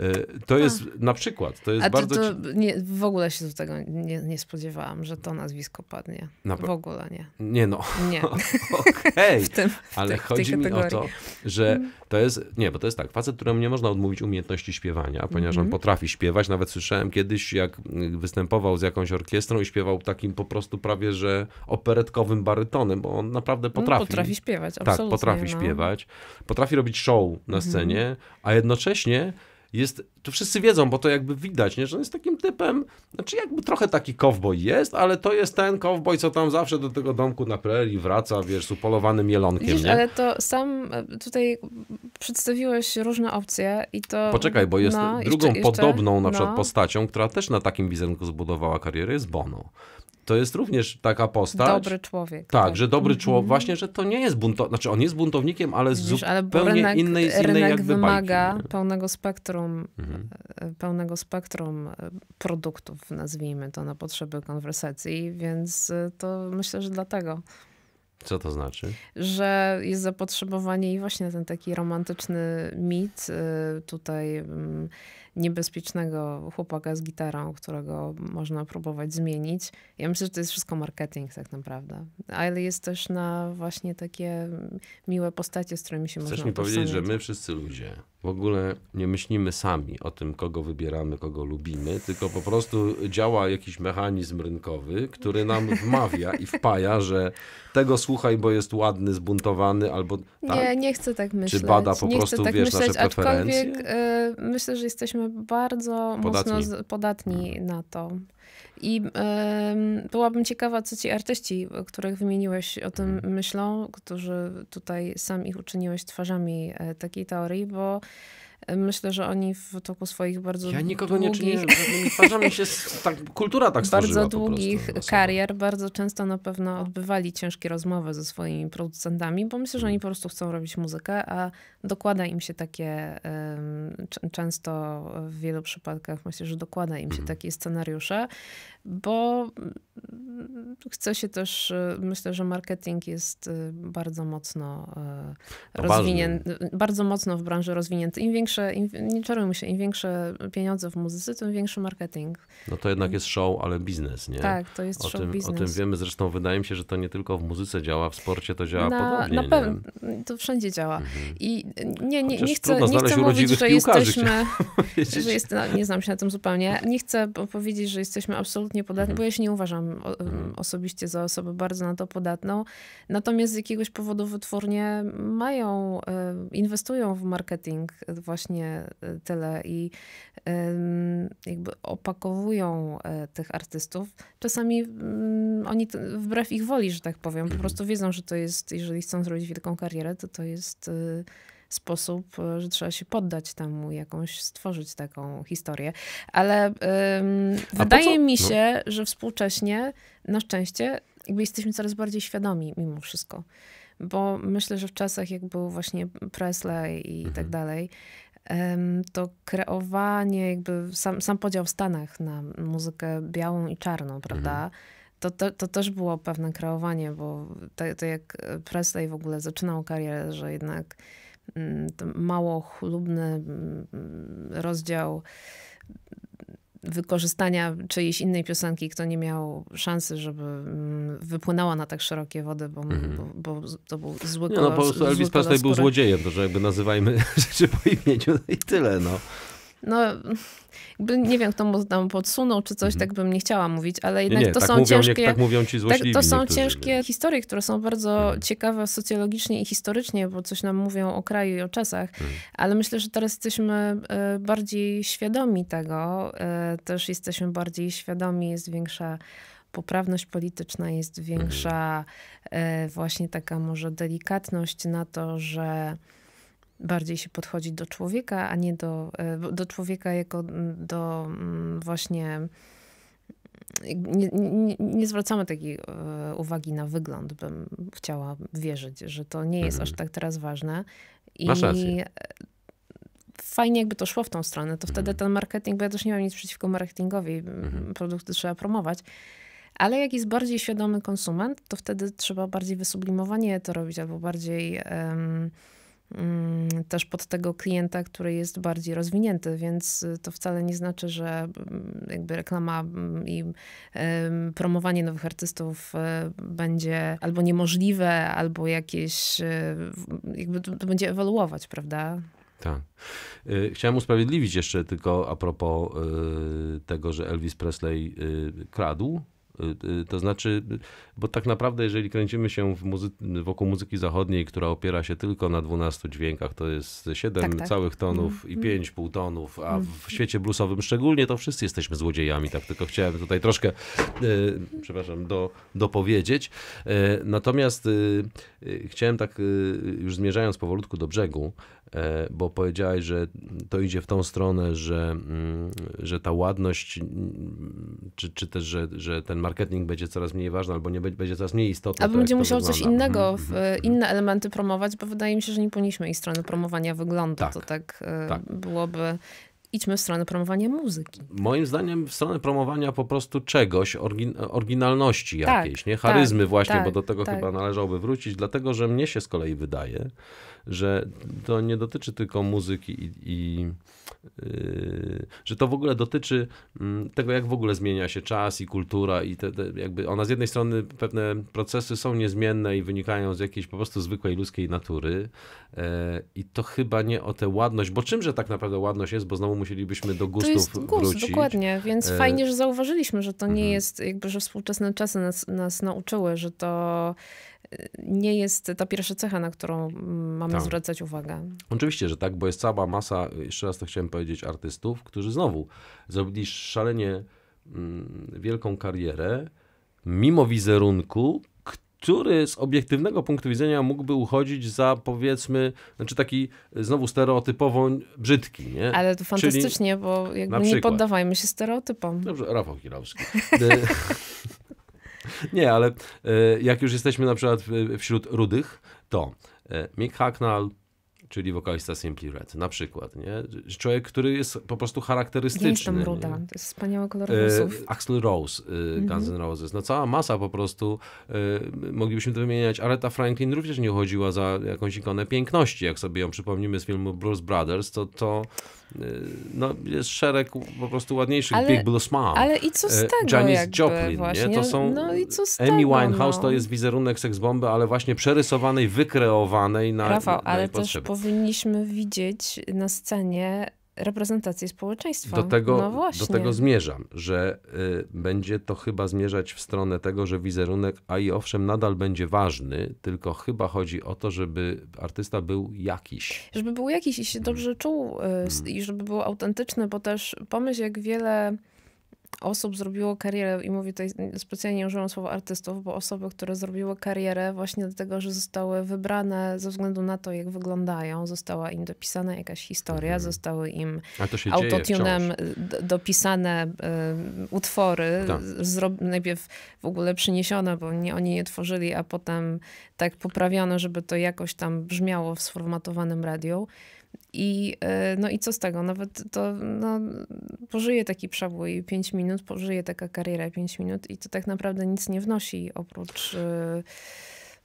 E, to jest A. na przykład, to jest A bardzo... To, to nie, w ogóle się do tego nie, nie spodziewałam, że to nazwisko padnie. Na... W ogóle nie. Nie no. Nie. *laughs* Okej. Okay. Ale chodzi mi kategorii. o to, że mhm. to jest... Nie, bo to jest tak, facet, któremu nie można odmówić umiejętności śpiewania, ponieważ mm -hmm. on mhm. potrafi śpiewać. Nawet słyszałem kiedyś, jak mm, występował z jakąś orkiestrą i śpiewał takim po prostu prawie, że operetkowym barytonem, bo on naprawdę potrafi. No, potrafi śpiewać, tak, absolutnie. Tak, potrafi no. śpiewać. Potrafi robić show na mhm. scenie, mm -hmm. a jednocześnie jest, to wszyscy wiedzą, bo to jakby widać, nie? że on jest takim typem, znaczy jakby trochę taki cowboy jest, ale to jest ten cowboy, co tam zawsze do tego domku na prerii wraca, wiesz, z upolowanym jelonkiem. nie? ale to sam e, tutaj przedstawiłeś różne opcje i to... Poczekaj, bo jest no, drugą jeszcze, podobną na przykład no. postacią, która też na takim wizerunku zbudowała karierę, jest Bono to jest również taka postać. Dobry człowiek. Tak, tak. że dobry mhm. człowiek, mm -hmm. właśnie, że to nie jest buntownik, znaczy on jest buntownikiem, ale z zupełnie ale rynek, innej, z innej rynek jakby wymaga bajki, pełnego spektrum, mm -hmm. pełnego spektrum e, produktów, nazwijmy to, na potrzeby konwersacji, więc to myślę, że dlatego. Co to znaczy? Że jest zapotrzebowanie i właśnie ten taki romantyczny mit tutaj mm, niebezpiecznego chłopaka z gitarą, którego można próbować zmienić. Ja myślę, że to jest wszystko marketing tak naprawdę. Ale jest też na właśnie takie miłe postacie, z którymi się Chcesz można Chcesz mi powiedzieć, że my wszyscy ludzie w ogóle nie myślimy sami o tym, kogo wybieramy, kogo lubimy, tylko po prostu działa jakiś mechanizm rynkowy, który nam wmawia i wpaja, że tego słuchaj, bo jest ładny, zbuntowany, albo tak. Nie, nie chcę tak myśleć. Czy bada po nie prostu, tak wiesz, myśleć, nasze preferencje? Yy, myślę, że jesteśmy bardzo podatni. mocno z, podatni mm. na to. I y, byłabym ciekawa, co ci artyści, których wymieniłeś, o tym mm. myślą, którzy tutaj sam ich uczyniłeś twarzami e, takiej teorii, bo Myślę, że oni w toku swoich bardzo Ja nikogo długich... nie czynię się *laughs* tak, kultura tak stworzyła Bardzo długich no, karier bardzo często na pewno odbywali ciężkie rozmowy ze swoimi producentami, bo myślę, że oni po prostu chcą robić muzykę, a dokłada im się takie, często w wielu przypadkach myślę, że dokłada im się mhm. takie scenariusze, bo mm, chce się też, e, myślę, że marketing jest e, bardzo mocno e, rozwinięty, bardzo mocno w branży rozwinięty. Im większe, im, nie czarujmy się, im większe pieniądze w muzyce, tym większy marketing. No to jednak jest show, ale biznes, nie? Tak, to jest o show tym, biznes. O tym wiemy, zresztą wydaje mi się, że to nie tylko w muzyce działa, w sporcie to działa na, podobnie. Na pewno, to wszędzie działa. Mhm. I nie, nie, nie chcę, nie chcę mówić, że jesteśmy, *laughs* że jest, no, nie znam się na tym zupełnie, nie chcę powiedzieć, że jesteśmy absolutnie absolutnie podatny, mhm. bo ja się nie uważam o, mhm. osobiście za osobę bardzo na to podatną. Natomiast z jakiegoś powodu wytwórnie mają, inwestują w marketing właśnie e, tyle i jakby opakowują e, tych artystów. Czasami mm, oni wbrew ich woli, że tak powiem, po mhm. prostu wiedzą, że to jest, jeżeli chcą zrobić wielką karierę, to to jest e, sposób, e, że trzeba się poddać temu, jakąś stworzyć taką historię. Ale ym, wydaje mi no. się, no. że współcześnie na szczęście jakby jesteśmy coraz bardziej świadomi mimo wszystko. Bo myślę, że w czasach, jak był właśnie Presley i tak mhm. tak dalej, to kreowanie, jakby sam, sam podział w Stanach na muzykę białą i czarną, prawda? Mhm. To, to, to, też było pewne kreowanie, bo to, to jak Presley w ogóle zaczynał karierę, że jednak Mm, mało chlubny mm, rozdział wykorzystania czyjejś innej piosenki, kto nie miał szansy, żeby mm, wypłynęła na tak szerokie wody, bo, mm. bo, bo to był zły kolor, nie, no po prostu Elvis Presley był złodziejem, to że jakby nazywajmy *laughs* rzeczy po imieniu no i tyle, no no jakby nie wiem, kto mu tam podsunął czy coś, mm. tak bym nie chciała mówić, ale jednak to tak są ciężkie... tak mówią ci tak, To są ciężkie historie, które są bardzo mm. ciekawe socjologicznie i historycznie, bo coś nam mówią o kraju i o czasach, mm. ale myślę, że teraz jesteśmy e, bardziej świadomi tego, e, też jesteśmy bardziej świadomi, jest większa poprawność polityczna, jest mhm. większa e, właśnie taka może delikatność na to, że bardziej się podchodzi do człowieka, a nie do, e, do człowieka jako do właśnie. Nie, nie, nie zwracamy takiej e, uwagi na wygląd, bym chciała wierzyć, że to nie jest mhm. aż tak teraz ważne. I Masz rację e, fajnie jakby to szło w tą stronę, to wtedy mhm. ten marketing, bo ja też nie mam nic przeciwko marketingowi, mhm. produkty trzeba promować, ale jak jest bardziej świadomy konsument, to wtedy trzeba bardziej wysublimowanie to robić albo bardziej um, Mm, też pod tego klienta, który jest bardziej rozwinięty, więc y, to wcale nie znaczy, że mm, jakby reklama mm, i promowanie nowych artystów y, będzie albo niemożliwe, albo jakieś, y, jakby to będzie ewoluować, prawda? Tak. Chciałem usprawiedliwić jeszcze tylko a propos tego, że Elvis Presley kradł Y, y, to znaczy, bo tak naprawdę, jeżeli kręcimy się muzy- wokół muzyki zachodniej, która opiera się tylko na 12 dźwiękach, to jest 7 tak, tak. całych tonów mm. i 5 pół tonów, a mm. w świecie bluesowym szczególnie to wszyscy jesteśmy złodziejami. Tak tylko chciałem tutaj troszkę, e, przepraszam, do, dopowiedzieć. E, natomiast e, chciałem tak, już zmierzając powolutku do brzegu, E, bo powiedziałeś, że to idzie w tą stronę, że, mm, że ta ładność, mm, czy, czy też, że, że ten marketing będzie coraz mniej ważny, albo nie będzie, będzie coraz mniej istotny. Albo będzie musiał coś innego, mhm, w, mhm, mhm. inne elementy promować, bo wydaje mi się, że nie powinniśmy iść strony promowania wyglądu. Tak, to tak, e, tak byłoby idźmy w stronę promowania muzyki. Moim zdaniem w stronę promowania po prostu czegoś, orgin oryginalności tak, jakiejś, tak, nie? Charyzmy tak, właśnie, tak, bo do tego tak. chyba należałoby wrócić, dlatego że mnie się z kolei wydaje, że to nie dotyczy tylko muzyki i, i yy, że to w ogóle dotyczy mm, tego, jak w ogóle zmienia się czas i kultura i te, te jakby ona z jednej strony pewne procesy są niezmienne i wynikają z jakiejś po prostu zwykłej ludzkiej natury yy, i to chyba nie o tę ładność, bo czymże tak naprawdę ładność jest, bo znowu musielibyśmy do gustów to jest gust, wrócić. dokładnie, więc yy. fajnie, że zauważyliśmy, że to nie mhm. jest jakby, że współczesne czasy nas, nas nauczyły, że to nie jest ta pierwsza cecha, na którą mm, mamy tak. zwracać uwagę. Oczywiście, że tak, bo jest cała masa, y, jeszcze raz to chciałem powiedzieć, artystów, którzy znowu zrobili szalenie mm, wielką karierę, mimo wizerunku, który z obiektywnego punktu widzenia mógłby uchodzić za powiedzmy, znaczy taki y, znowu stereotypowo brzydki, nie? Ale to fantastycznie, Czyli, bo jakby nie poddawajmy się stereotypom. Dobrze, Rafał Kirowski. *laughs* *laughs* Nie, ale e, jak już jesteśmy na przykład wśród rudych, to e, Mick Hacknall, czyli wokalista Simply Red, na przykład, nie? Człowiek, który jest po prostu charakterystyczny. Ja jestem ruda, nie? to jest wspaniały kolor e, włosów. Axel Axl Rose, e, mhm. Guns N' Roses, no cała masa po prostu, moglibyśmy to wymieniać. Aretha Franklin również nie uchodziła za jakąś ikonę piękności, jak sobie ją przypomnimy z filmu Bruce Brothers, to to Y, no, jest szereg po prostu ładniejszych ale, Big Blue Smile. Ale i co z y, tego Janis Joplin, właśnie. nie? To są no i co z Amy tego, Winehouse no. to jest wizerunek seksbomby, ale właśnie przerysowanej, wykreowanej na Rafał, na ale też powinniśmy widzieć na scenie reprezentacji społeczeństwa. Do tego, no do tego zmierzam, że y, będzie to chyba zmierzać w stronę tego, że wizerunek, a i owszem, nadal będzie ważny, tylko chyba chodzi o to, żeby artysta był jakiś. Żeby był jakiś i się dobrze mhm. czuł y, mhm. i żeby był autentyczny, bo też pomyśl, jak wiele osób zrobiło karierę, i mówię tutaj specjalnie użyłam słowa artystów, bo osoby, które zrobiły karierę właśnie dlatego, że zostały wybrane ze względu na to, jak wyglądają, została im dopisana jakaś historia, mhm. zostały im autotunem e, dopisane y, utwory, tak. najpierw w ogóle przyniesione, bo nie, oni je tworzyli, a potem tak poprawione, żeby to jakoś tam brzmiało w sformatowanym radiu. I, e, no i co z tego? Nawet to no, pożyje taki przebój 5 minut, pożyje taka kariera 5 minut i to tak naprawdę nic nie wnosi oprócz... E,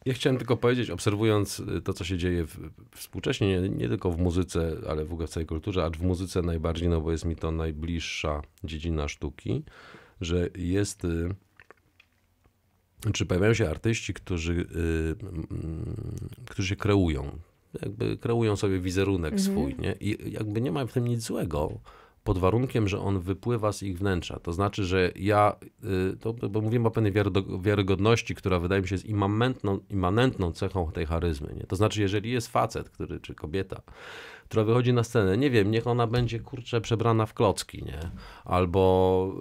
ja chciałem tylko powiedzieć, obserwując e, to, co się dzieje w, współcześnie, nie, nie, tylko w muzyce, ale w ogóle w całej kulturze, acz w muzyce najbardziej, no bo jest mi to najbliższa dziedzina sztuki, że jest czy pojawiają się artyści, którzy, yy, którzy się kreują, jakby kreują sobie wizerunek mhm. swój, nie? I jakby nie ma w tym nic złego, pod warunkiem, że on wypływa z ich wnętrza. To znaczy, że ja, y, to, bo mówimy o pewnej wiarygodności, która wydaje mi się jest immanentną, immanentną cechą tej charyzmy, nie? To znaczy, jeżeli jest facet, który, czy kobieta, która wychodzi na scenę, nie wiem, niech ona będzie kurczę przebrana w klocki, nie? Albo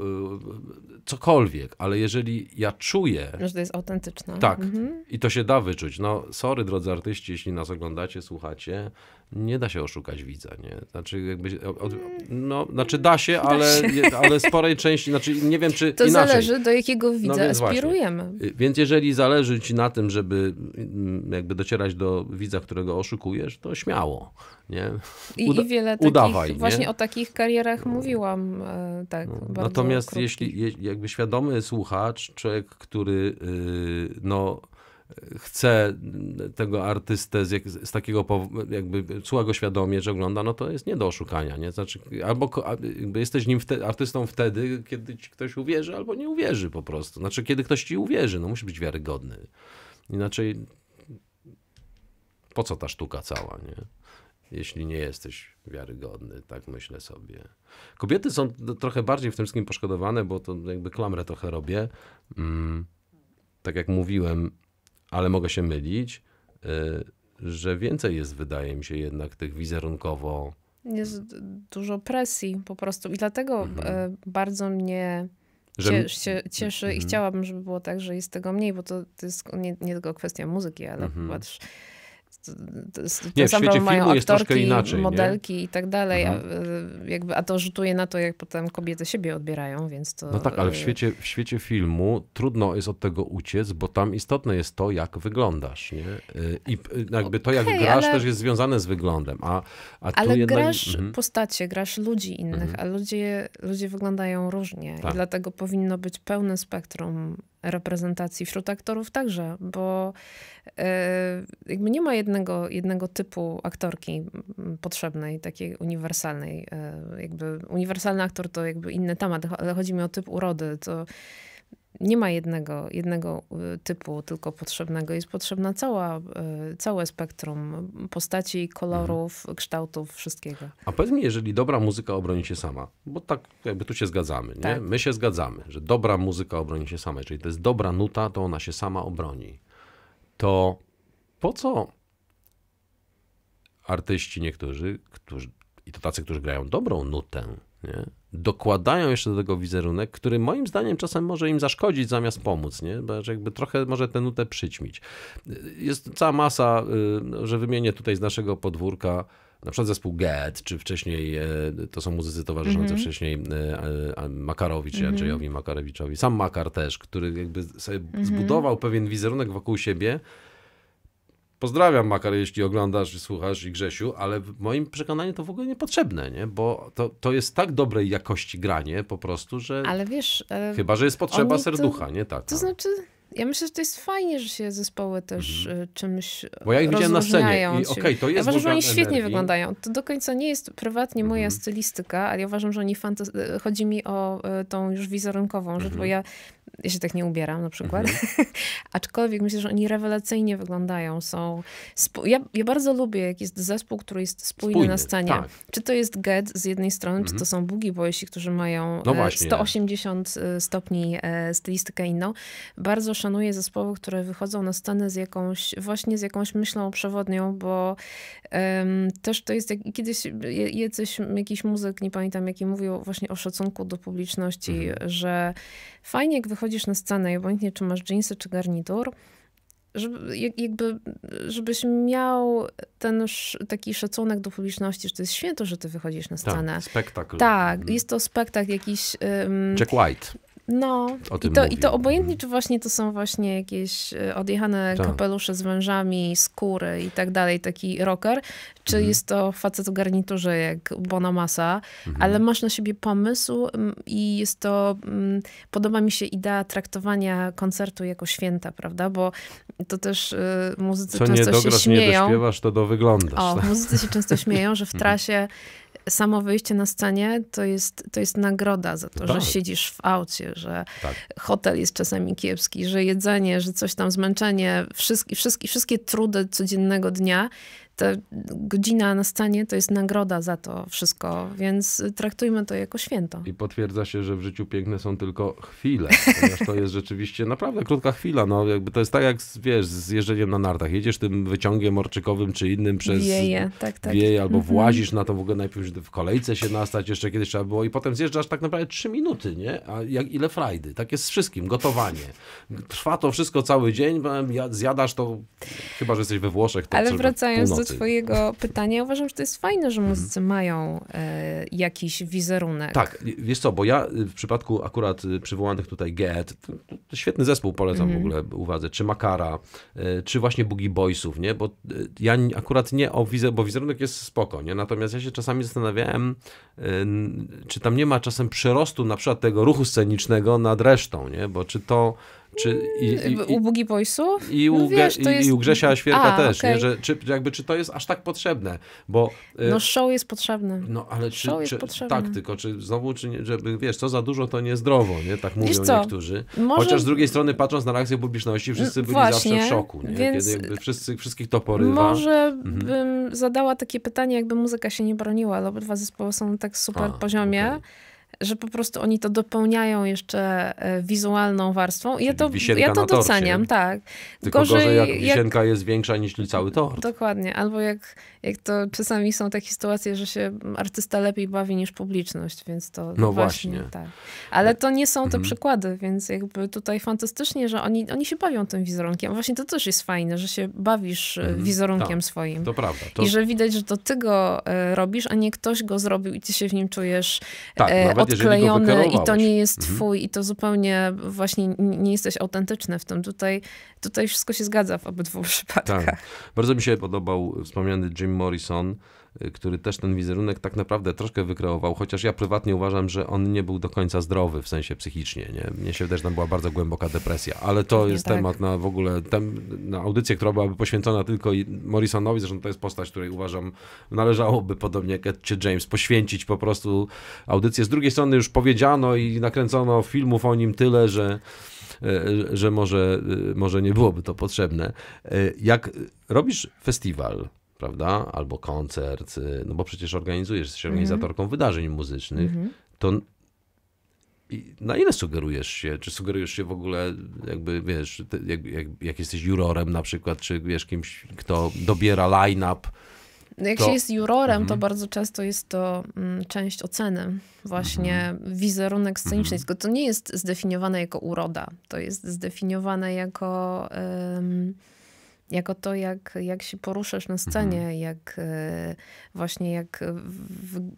y, cokolwiek, ale jeżeli ja czuję. Że to jest autentyczne. Tak. Mhm. I to się da wyczuć. No, sorry drodzy artyści, jeśli nas oglądacie, słuchacie, nie da się oszukać widza, nie? Znaczy jakby, od, no, znaczy da się, ale, ale sporej części, znaczy nie wiem czy To inaczej. zależy do jakiego no widza no, więc aspirujemy. Właśnie. Y, więc jeżeli zależy ci na tym, żeby mm, jakby docierać do widza, którego oszukujesz, to śmiało, nie? Uda I, wiele takich, udawaj, właśnie nie? o takich karierach no. mówiłam, e, tak. No, natomiast krótki. jeśli jakby świadomy słuchacz, człowiek, który y, no chce tego artystę z, jak, z takiego, jakby czuła go świadomie, że ogląda, no to jest nie do oszukania, nie? Znaczy, albo jesteś nim wte, artystą wtedy, kiedy ci ktoś uwierzy, albo nie uwierzy po prostu. Znaczy, kiedy ktoś ci uwierzy, no musi być wiarygodny. Inaczej po co ta sztuka cała, nie? Jeśli nie jesteś wiarygodny, tak myślę sobie. Kobiety są trochę bardziej w tym wszystkim poszkodowane, bo to jakby klamrę trochę robię. Mm. Tak jak mówiłem, ale mogę się mylić, y, że więcej jest, wydaje mi się, jednak tych wizerunkowo. Jest dużo presji po prostu i dlatego mhm. Y, bardzo mnie że... cieszy mhm. i chciałabym, żeby było tak, że jest tego mniej, bo to, to jest nie, nie tylko kwestia muzyki, ale mhm nie, w świecie mają jest troszkę inaczej. Modelki nie? i tak dalej, mhm. a, e, jakby, a to rzutuje na to, jak potem kobiety siebie odbierają, więc to. No tak, ale w e, świecie, w świecie filmu trudno jest od tego uciec, bo tam istotne jest to, jak wyglądasz. Nie? E, I jakby to, jak okay, grasz, ale... też jest związane z wyglądem. A, a tu ale jednak... grasz mhm. postacie, grasz ludzi innych, mhm. a ludzie, ludzie wyglądają różnie. Tak. I dlatego powinno być pełne spektrum reprezentacji wśród aktorów także, bo e, jakby nie ma jednego, jednego typu aktorki potrzebnej, takiej uniwersalnej. E, jakby uniwersalny aktor to jakby inny temat, ale chodzi mi o typ urody, to nie ma jednego, jednego y, typu tylko potrzebnego. Jest potrzebna cała, y, całe spektrum postaci, kolorów, mhm. kształtów, wszystkiego. A powiedz mi, jeżeli dobra muzyka obroni się sama, bo tak jakby tu się zgadzamy, nie? Tak. My się zgadzamy, że dobra muzyka obroni się sama. Jeżeli to jest dobra nuta, to ona się sama obroni. To po co artyści niektórzy, którzy, i to tacy, którzy grają dobrą nutę, nie? dokładają jeszcze do tego wizerunek, który moim zdaniem czasem może im zaszkodzić zamiast pomóc, nie? Bo jakby trochę może tę nutę przyćmić. Jest cała masa, y, że wymienię tutaj z naszego podwórka na przykład zespół Get, czy wcześniej, e, to są muzycy towarzyszące mm -hmm. wcześniej e, Makarowicz, mm -hmm. Andrzejowi sam Makar też, który jakby sobie mm -hmm. zbudował pewien wizerunek wokół siebie, Pozdrawiam Makar, jeśli oglądasz i słuchasz i Grzesiu, ale w moim przekonaniu to w ogóle niepotrzebne, nie? bo to, to jest tak dobrej jakości granie po prostu, że... Ale wiesz... E, chyba, że jest potrzeba serducha, to, nie tak. To tak. znaczy... Ja myślę, że to jest fajnie, że się zespoły też mm czymś Bo ja ich widziałem na scenie i okej, okay, to jest Ja uważam, że oni świetnie energii. wyglądają. To do końca nie jest prywatnie moja mhm. stylistyka, ale ja uważam, że oni y, chodzi mi o y, tą już wizerunkową rzecz, bo mhm. ja ja się tak nie ubieram na przykład. Mhm. *laughs* Aczkolwiek myślę, że oni rewelacyjnie wyglądają. Są ja, ja, bardzo lubię, jak jest zespół, który jest spójny, spójny na scenie. Tak. Czy to jest Get z jednej strony, mhm. czy to mhm. są Boogie Boysi, którzy mają e, no właśnie, 180 nie. E, stopni e, stylistykę inną. Bardzo szanuję zespoły, które wychodzą na scenę z jakąś, właśnie z jakąś myślą przewodnią, bo um, też to jest, jak, kiedyś jacyś, jakiś muzyk, nie pamiętam jaki, mówił właśnie o szacunku do publiczności, mhm. że fajnie, jak wychodzisz na scenę i obojętnie, czy masz dżinsy, czy garnitur, żeby, jakby, żebyś miał ten taki szacunek do publiczności, że to jest święto, że ty wychodzisz na tak, scenę. Tak, spektakl. Tak, jest to spektakl jakiś... Um, Jack White. No, i to, i to obojętnie, czy właśnie to są właśnie jakieś e, odjechane tak. kapelusze z wężami, skóry i tak dalej, taki rocker, czy mhm. jest to facet w garniturze jak Bonamassa, mhm. ale masz na siebie pomysł i jest to, podoba mi się idea traktowania koncertu jako święta, prawda, bo to też e, muzycy Co często nie dograsz, się śmieją. nie dośpiewasz, to do wyglądasz. O, tak? muzycy się często śmieją, że w *laughs* mhm. trasie samo wyjście na scenie to jest, to jest nagroda za to, tak. że siedzisz w aucie, że tak. hotel jest czasami kiepski, że jedzenie, że coś tam zmęczenie, wszystkie, wszystkie, wszystkie trudy codziennego dnia ta godzina na scenie to jest nagroda za to wszystko, więc traktujmy to jako święto. I potwierdza się, że w życiu piękne są tylko chwile, ponieważ to jest rzeczywiście naprawdę krótka chwila. No, jakby to jest tak jak wiesz, z jeżdżeniem na nartach. Jedziesz tym wyciągiem orczykowym czy innym przez wieje, tak, tak. wieje albo mhm. włazisz na to w ogóle najpierw w kolejce się nastać, jeszcze kiedyś trzeba było i potem zjeżdżasz tak naprawdę trzy minuty, nie? A jak, ile frajdy. Tak jest z wszystkim, gotowanie. Trwa to wszystko cały dzień, zjadasz to, chyba że jesteś we Włoszech. To Ale wracając do twojego pytania, uważam, że to jest fajne, że mhm. muzycy mają y, jakiś wizerunek. Tak, wiesz co, bo ja y, w przypadku akurat y, przywołanych tutaj Get, świetny zespół polecam w mhm. ogóle uwadze, czy Makara, y, czy właśnie Boogie Boysów, nie? Bo y, ja akurat nie o wizerunek, bo wizerunek jest spoko, nie? Natomiast ja się czasami zastanawiałem, y, czy tam nie ma czasem przerostu na przykład tego ruchu scenicznego nad resztą, nie? Bo czy to czy i, i, u Bugi Boysów? I, no u, wiesz, jest... i, u Grzesia Świerka A, też, okay. nie, że czy, jakby, czy to jest aż tak potrzebne, bo... Y, no show jest potrzebne. No ale czy, show czy tak tylko, czy znowu, czy nie, żeby, wiesz, co za dużo to niezdrowo, nie, tak mówią niektórzy. Może... Chociaż z drugiej strony, patrząc na reakcję publiczności, wszyscy byli Właśnie, zawsze w szoku, nie? Więc... kiedy jakby wszyscy, wszystkich to porywa. Może mhm. bym zadała takie pytanie, jakby muzyka się nie broniła, ale obydwa zespoły są na tak super A, poziomie. Okay że po prostu oni to dopełniają jeszcze e, wizualną warstwą. I ja to, ja to doceniam, torcie. tak. Tylko gorzej, gorzej jak wisienka jest większa niż cały tort. Dokładnie, albo jak jak to czasami są takie sytuacje, że się artysta lepiej bawi niż publiczność, więc to. No właśnie. właśnie. Tak. Ale no. to nie są te mhm. przykłady, więc jakby tutaj fantastycznie, że oni, oni się bawią tym wizerunkiem. Właśnie to też jest fajne, że się bawisz e, mhm. wizerunkiem tak, swoim. To prawda. To... I że widać, że to ty go e, robisz, a nie ktoś go zrobił i ty się w nim czujesz tak, e, odklejony i to nie jest mhm. twój i to zupełnie właśnie nie jesteś autentyczny w tym. Tutaj tutaj wszystko się zgadza w obydwu *laughs* przypadkach. Tak. Bardzo mi się podobał wspomniany Jim Morrison, y, który też ten wizerunek tak naprawdę troszkę wykreował, chociaż ja prywatnie uważam, że on nie był do końca zdrowy w sensie psychicznie. Nie? Mnie się też tam była bardzo głęboka depresja, ale to jest tak. temat na w ogóle tem, na audycję, która byłaby poświęcona tylko Morrisonowi, zresztą to jest postać, której uważam należałoby podobnie jak Ed czy James poświęcić po prostu audycję. Z drugiej strony już powiedziano i nakręcono filmów o nim tyle, że E, że może, e, może nie byłoby to potrzebne. E, jak robisz festiwal, prawda, albo koncert, no bo przecież organizujesz, się mhm. organizatorką wydarzeń muzycznych, mhm. to i na ile sugerujesz się? Czy sugerujesz się w ogóle, jakby wiesz, jak, jak, jak jesteś jurorem na przykład, czy wiesz kimś, kto dobiera line-up? No jak to... się jest jurorem, mhm. to bardzo często jest to mm, część oceny, właśnie mhm. wizerunek sceniczny. Mhm. Tylko to nie jest zdefiniowane jako uroda, to jest zdefiniowane jako jako to, jak, jak się poruszasz na mhm. scenie, mhm. jak e, właśnie jak w,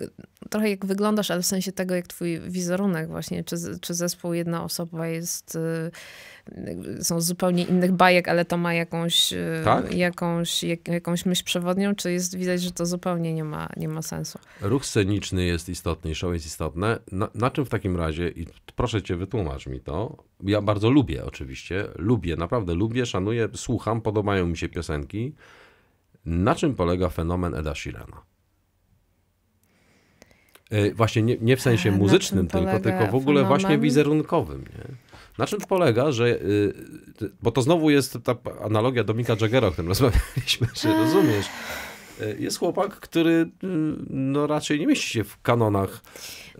trochę jak wyglądasz, ale w sensie tego, jak twój wizerunek właśnie, czy, czy zespół jedna osoba jest, e, są zupełnie innych bajek, ale to ma jakąś, e, tak? jakąś, jak, jakąś myśl przewodnią, czy jest widać, że to zupełnie nie ma, nie ma sensu. Ruch sceniczny jest istotny show jest istotne. Na, na czym w takim razie, i proszę cię wytłumacz mi to, ja bardzo lubię oczywiście, lubię, naprawdę lubię, szanuję, słucham, podobają mi się piosenki. Na czym polega fenomen Eda Sheerana? E, właśnie nie, nie w sensie e, muzycznym tylko, tylko w ogóle fenomen? właśnie wizerunkowym. Nie? Na czym polega, że. E, bo to znowu jest ta analogia do Mika Jaggera, o którym rozmawialiśmy, czy rozumiesz? Y, jest chłopak, który y, no, raczej nie mieści się w kanonach.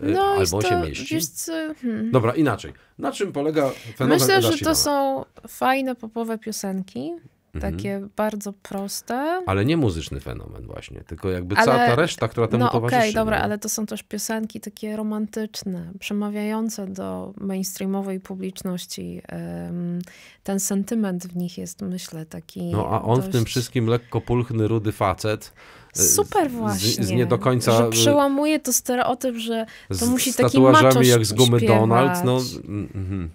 Y, no, albo to, się mieści. Co, hmm. Dobra, inaczej. Na czym polega fenomen Myślę, że to są fajne popowe piosenki, Mhm. Takie mhm. bardzo proste. Ale nie muzyczny fenomen właśnie, tylko jakby ale, cała ta reszta, która temu no, towarzyszy. Okej, no. okay, dobra, no. ale to są też piosenki takie romantyczne, przemawiające do mainstreamowej publiczności. Ten sentyment w nich jest, myślę, taki No a on dość... w tym wszystkim lekko pulchny, rudy facet Y, Super właśnie. Z, z nie do końca... Że y, przełamuje to stereotyp, że to z, musi taki jak z gumy śpiewać. Donald, no... Mm mhm.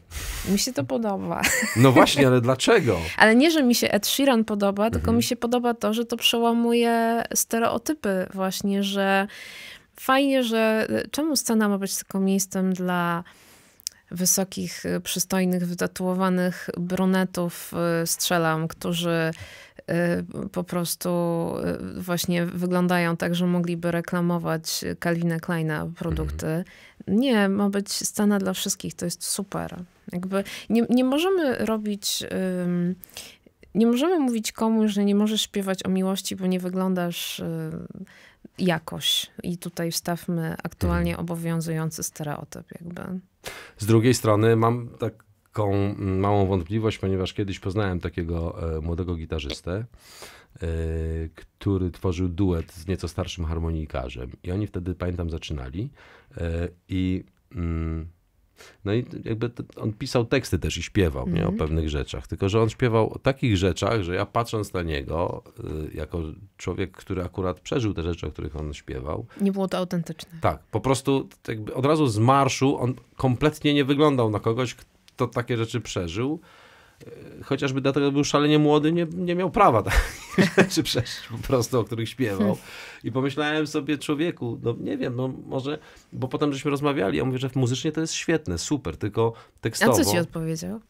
Mi się to podoba. *laughs* No właśnie, ale dlaczego? ale nie, że mi się Ed Sheeran podoba, tylko mm -hmm. mi się podoba to, że to przełamuje stereotypy właśnie, że fajnie, że y, czemu scena ma być tylko miejscem dla wysokich, przystojnych, wytatuowanych brunetów, strzelam, którzy Y, po prostu y, właśnie wyglądają tak, że mogliby reklamować Calvina Kleina produkty. Mhm. Nie, ma być scena dla wszystkich, to jest super. Jakby nie, nie możemy robić. nie możemy mówić komuś, że nie możesz śpiewać o miłości, bo nie wyglądasz y, jakoś. I tutaj wstawmy aktualnie mhm. obowiązujący stereotyp, jakby. Z drugiej strony mam tak taką mm, małą wątpliwość, ponieważ kiedyś poznałem takiego e, młodego gitarzystę, e, który tworzył duet z nieco starszym harmonikarzem. I oni wtedy, pamiętam, zaczynali. E, I mm, no i jakby on pisał teksty też i śpiewał nie, o mhm. pewnych rzeczach. Tylko, że on śpiewał o takich rzeczach, że ja patrząc na niego, jako człowiek, który akurat przeżył te rzeczy, o których on śpiewał. Nie było to autentyczne. Tak, po prostu od razu z marszu on kompletnie nie wyglądał na kogoś, kto to takie rzeczy przeżył. E, chociażby dlatego, że był szalenie młody, nie, nie miał prawa tak *laughs* takich rzeczy przeżyć po prostu, o których śpiewał. I pomyślałem sobie, człowieku, no nie wiem, no może, bo potem żeśmy rozmawiali, ja mówię, że muzycznie to jest świetne, super, tylko tekstowo... A co ci odpowiedział?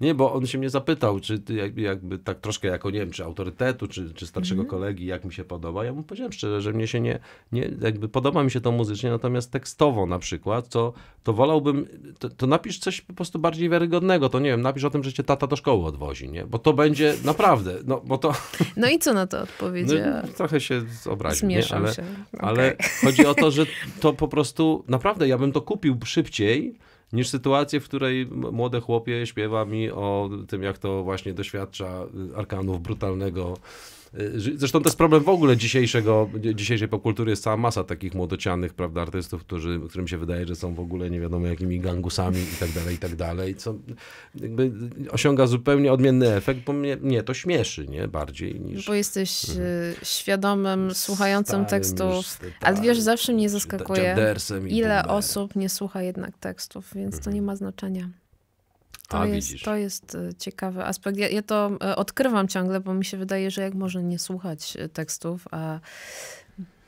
Nie, bo on się mnie zapytał, czy jakby tak troszkę jako, nie wiem, czy autorytetu, czy, czy starszego mm. kolegi, jak mi się podoba. Ja mu powiedziałem szczerze, że mnie się nie, nie, jakby podoba mi się to muzycznie, natomiast tekstowo na przykład, to, to wolałbym, to, to napisz coś po prostu bardziej wiarygodnego, to nie wiem, napisz o tym, że cię tata do szkoły odwozi, nie? Bo to będzie naprawdę, no bo to... No i co na to odpowiedziała? *laughs* No, trochę się obraził, Zmieszam nie? Ale, się. Okay. ale chodzi o to, że to po prostu, naprawdę ja bym to kupił szybciej, niż sytuację, w której młode chłopie śpiewa mi o tym, jak to właśnie doświadcza y, arkanów brutalnego E, zresztą to jest problem w ogóle dzisiejszego, dzisiejszej popkultury. Jest cała masa takich młodocianych, prawda, artystów, którzy, którym się wydaje, że są w ogóle nie wiadomo jakimi gangusami i tak dalej, i tak dalej, co jakby osiąga zupełnie odmienny efekt, bo mnie, mnie to śmieszy, nie? Bardziej niż... Bo jesteś e, mhm. świadomym, słuchającym Starym tekstów, już, ale wiesz, tak, zawsze mnie zaskakuje, tak ile osób nie słucha jednak tekstów, więc mhm. to nie mhm. ma znaczenia. To, A, jest, to jest e, ciekawy aspekt. Ja, ja, to e, odkrywam ciągle, bo mi się wydaje, że jak można nie słuchać e, tekstów, a.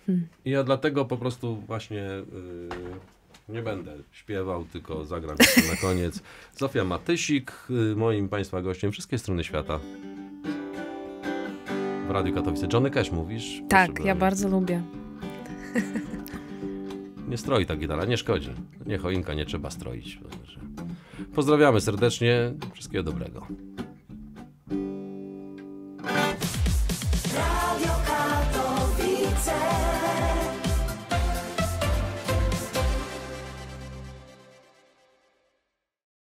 Hmm. Ja dlatego po prostu właśnie yy, nie będę śpiewał, tylko zagram na koniec. *laughs* Zofia Matysik, moim Państwa gościem, wszystkie strony świata. W Radiu Katowice. Johnny Cash mówisz? Tak, ja bardzo lubię. Nie stroi ta gitara, nie szkodzi. Nie choinka, nie trzeba stroić. Pozdrawiamy serdecznie. Wszystkiego dobrego.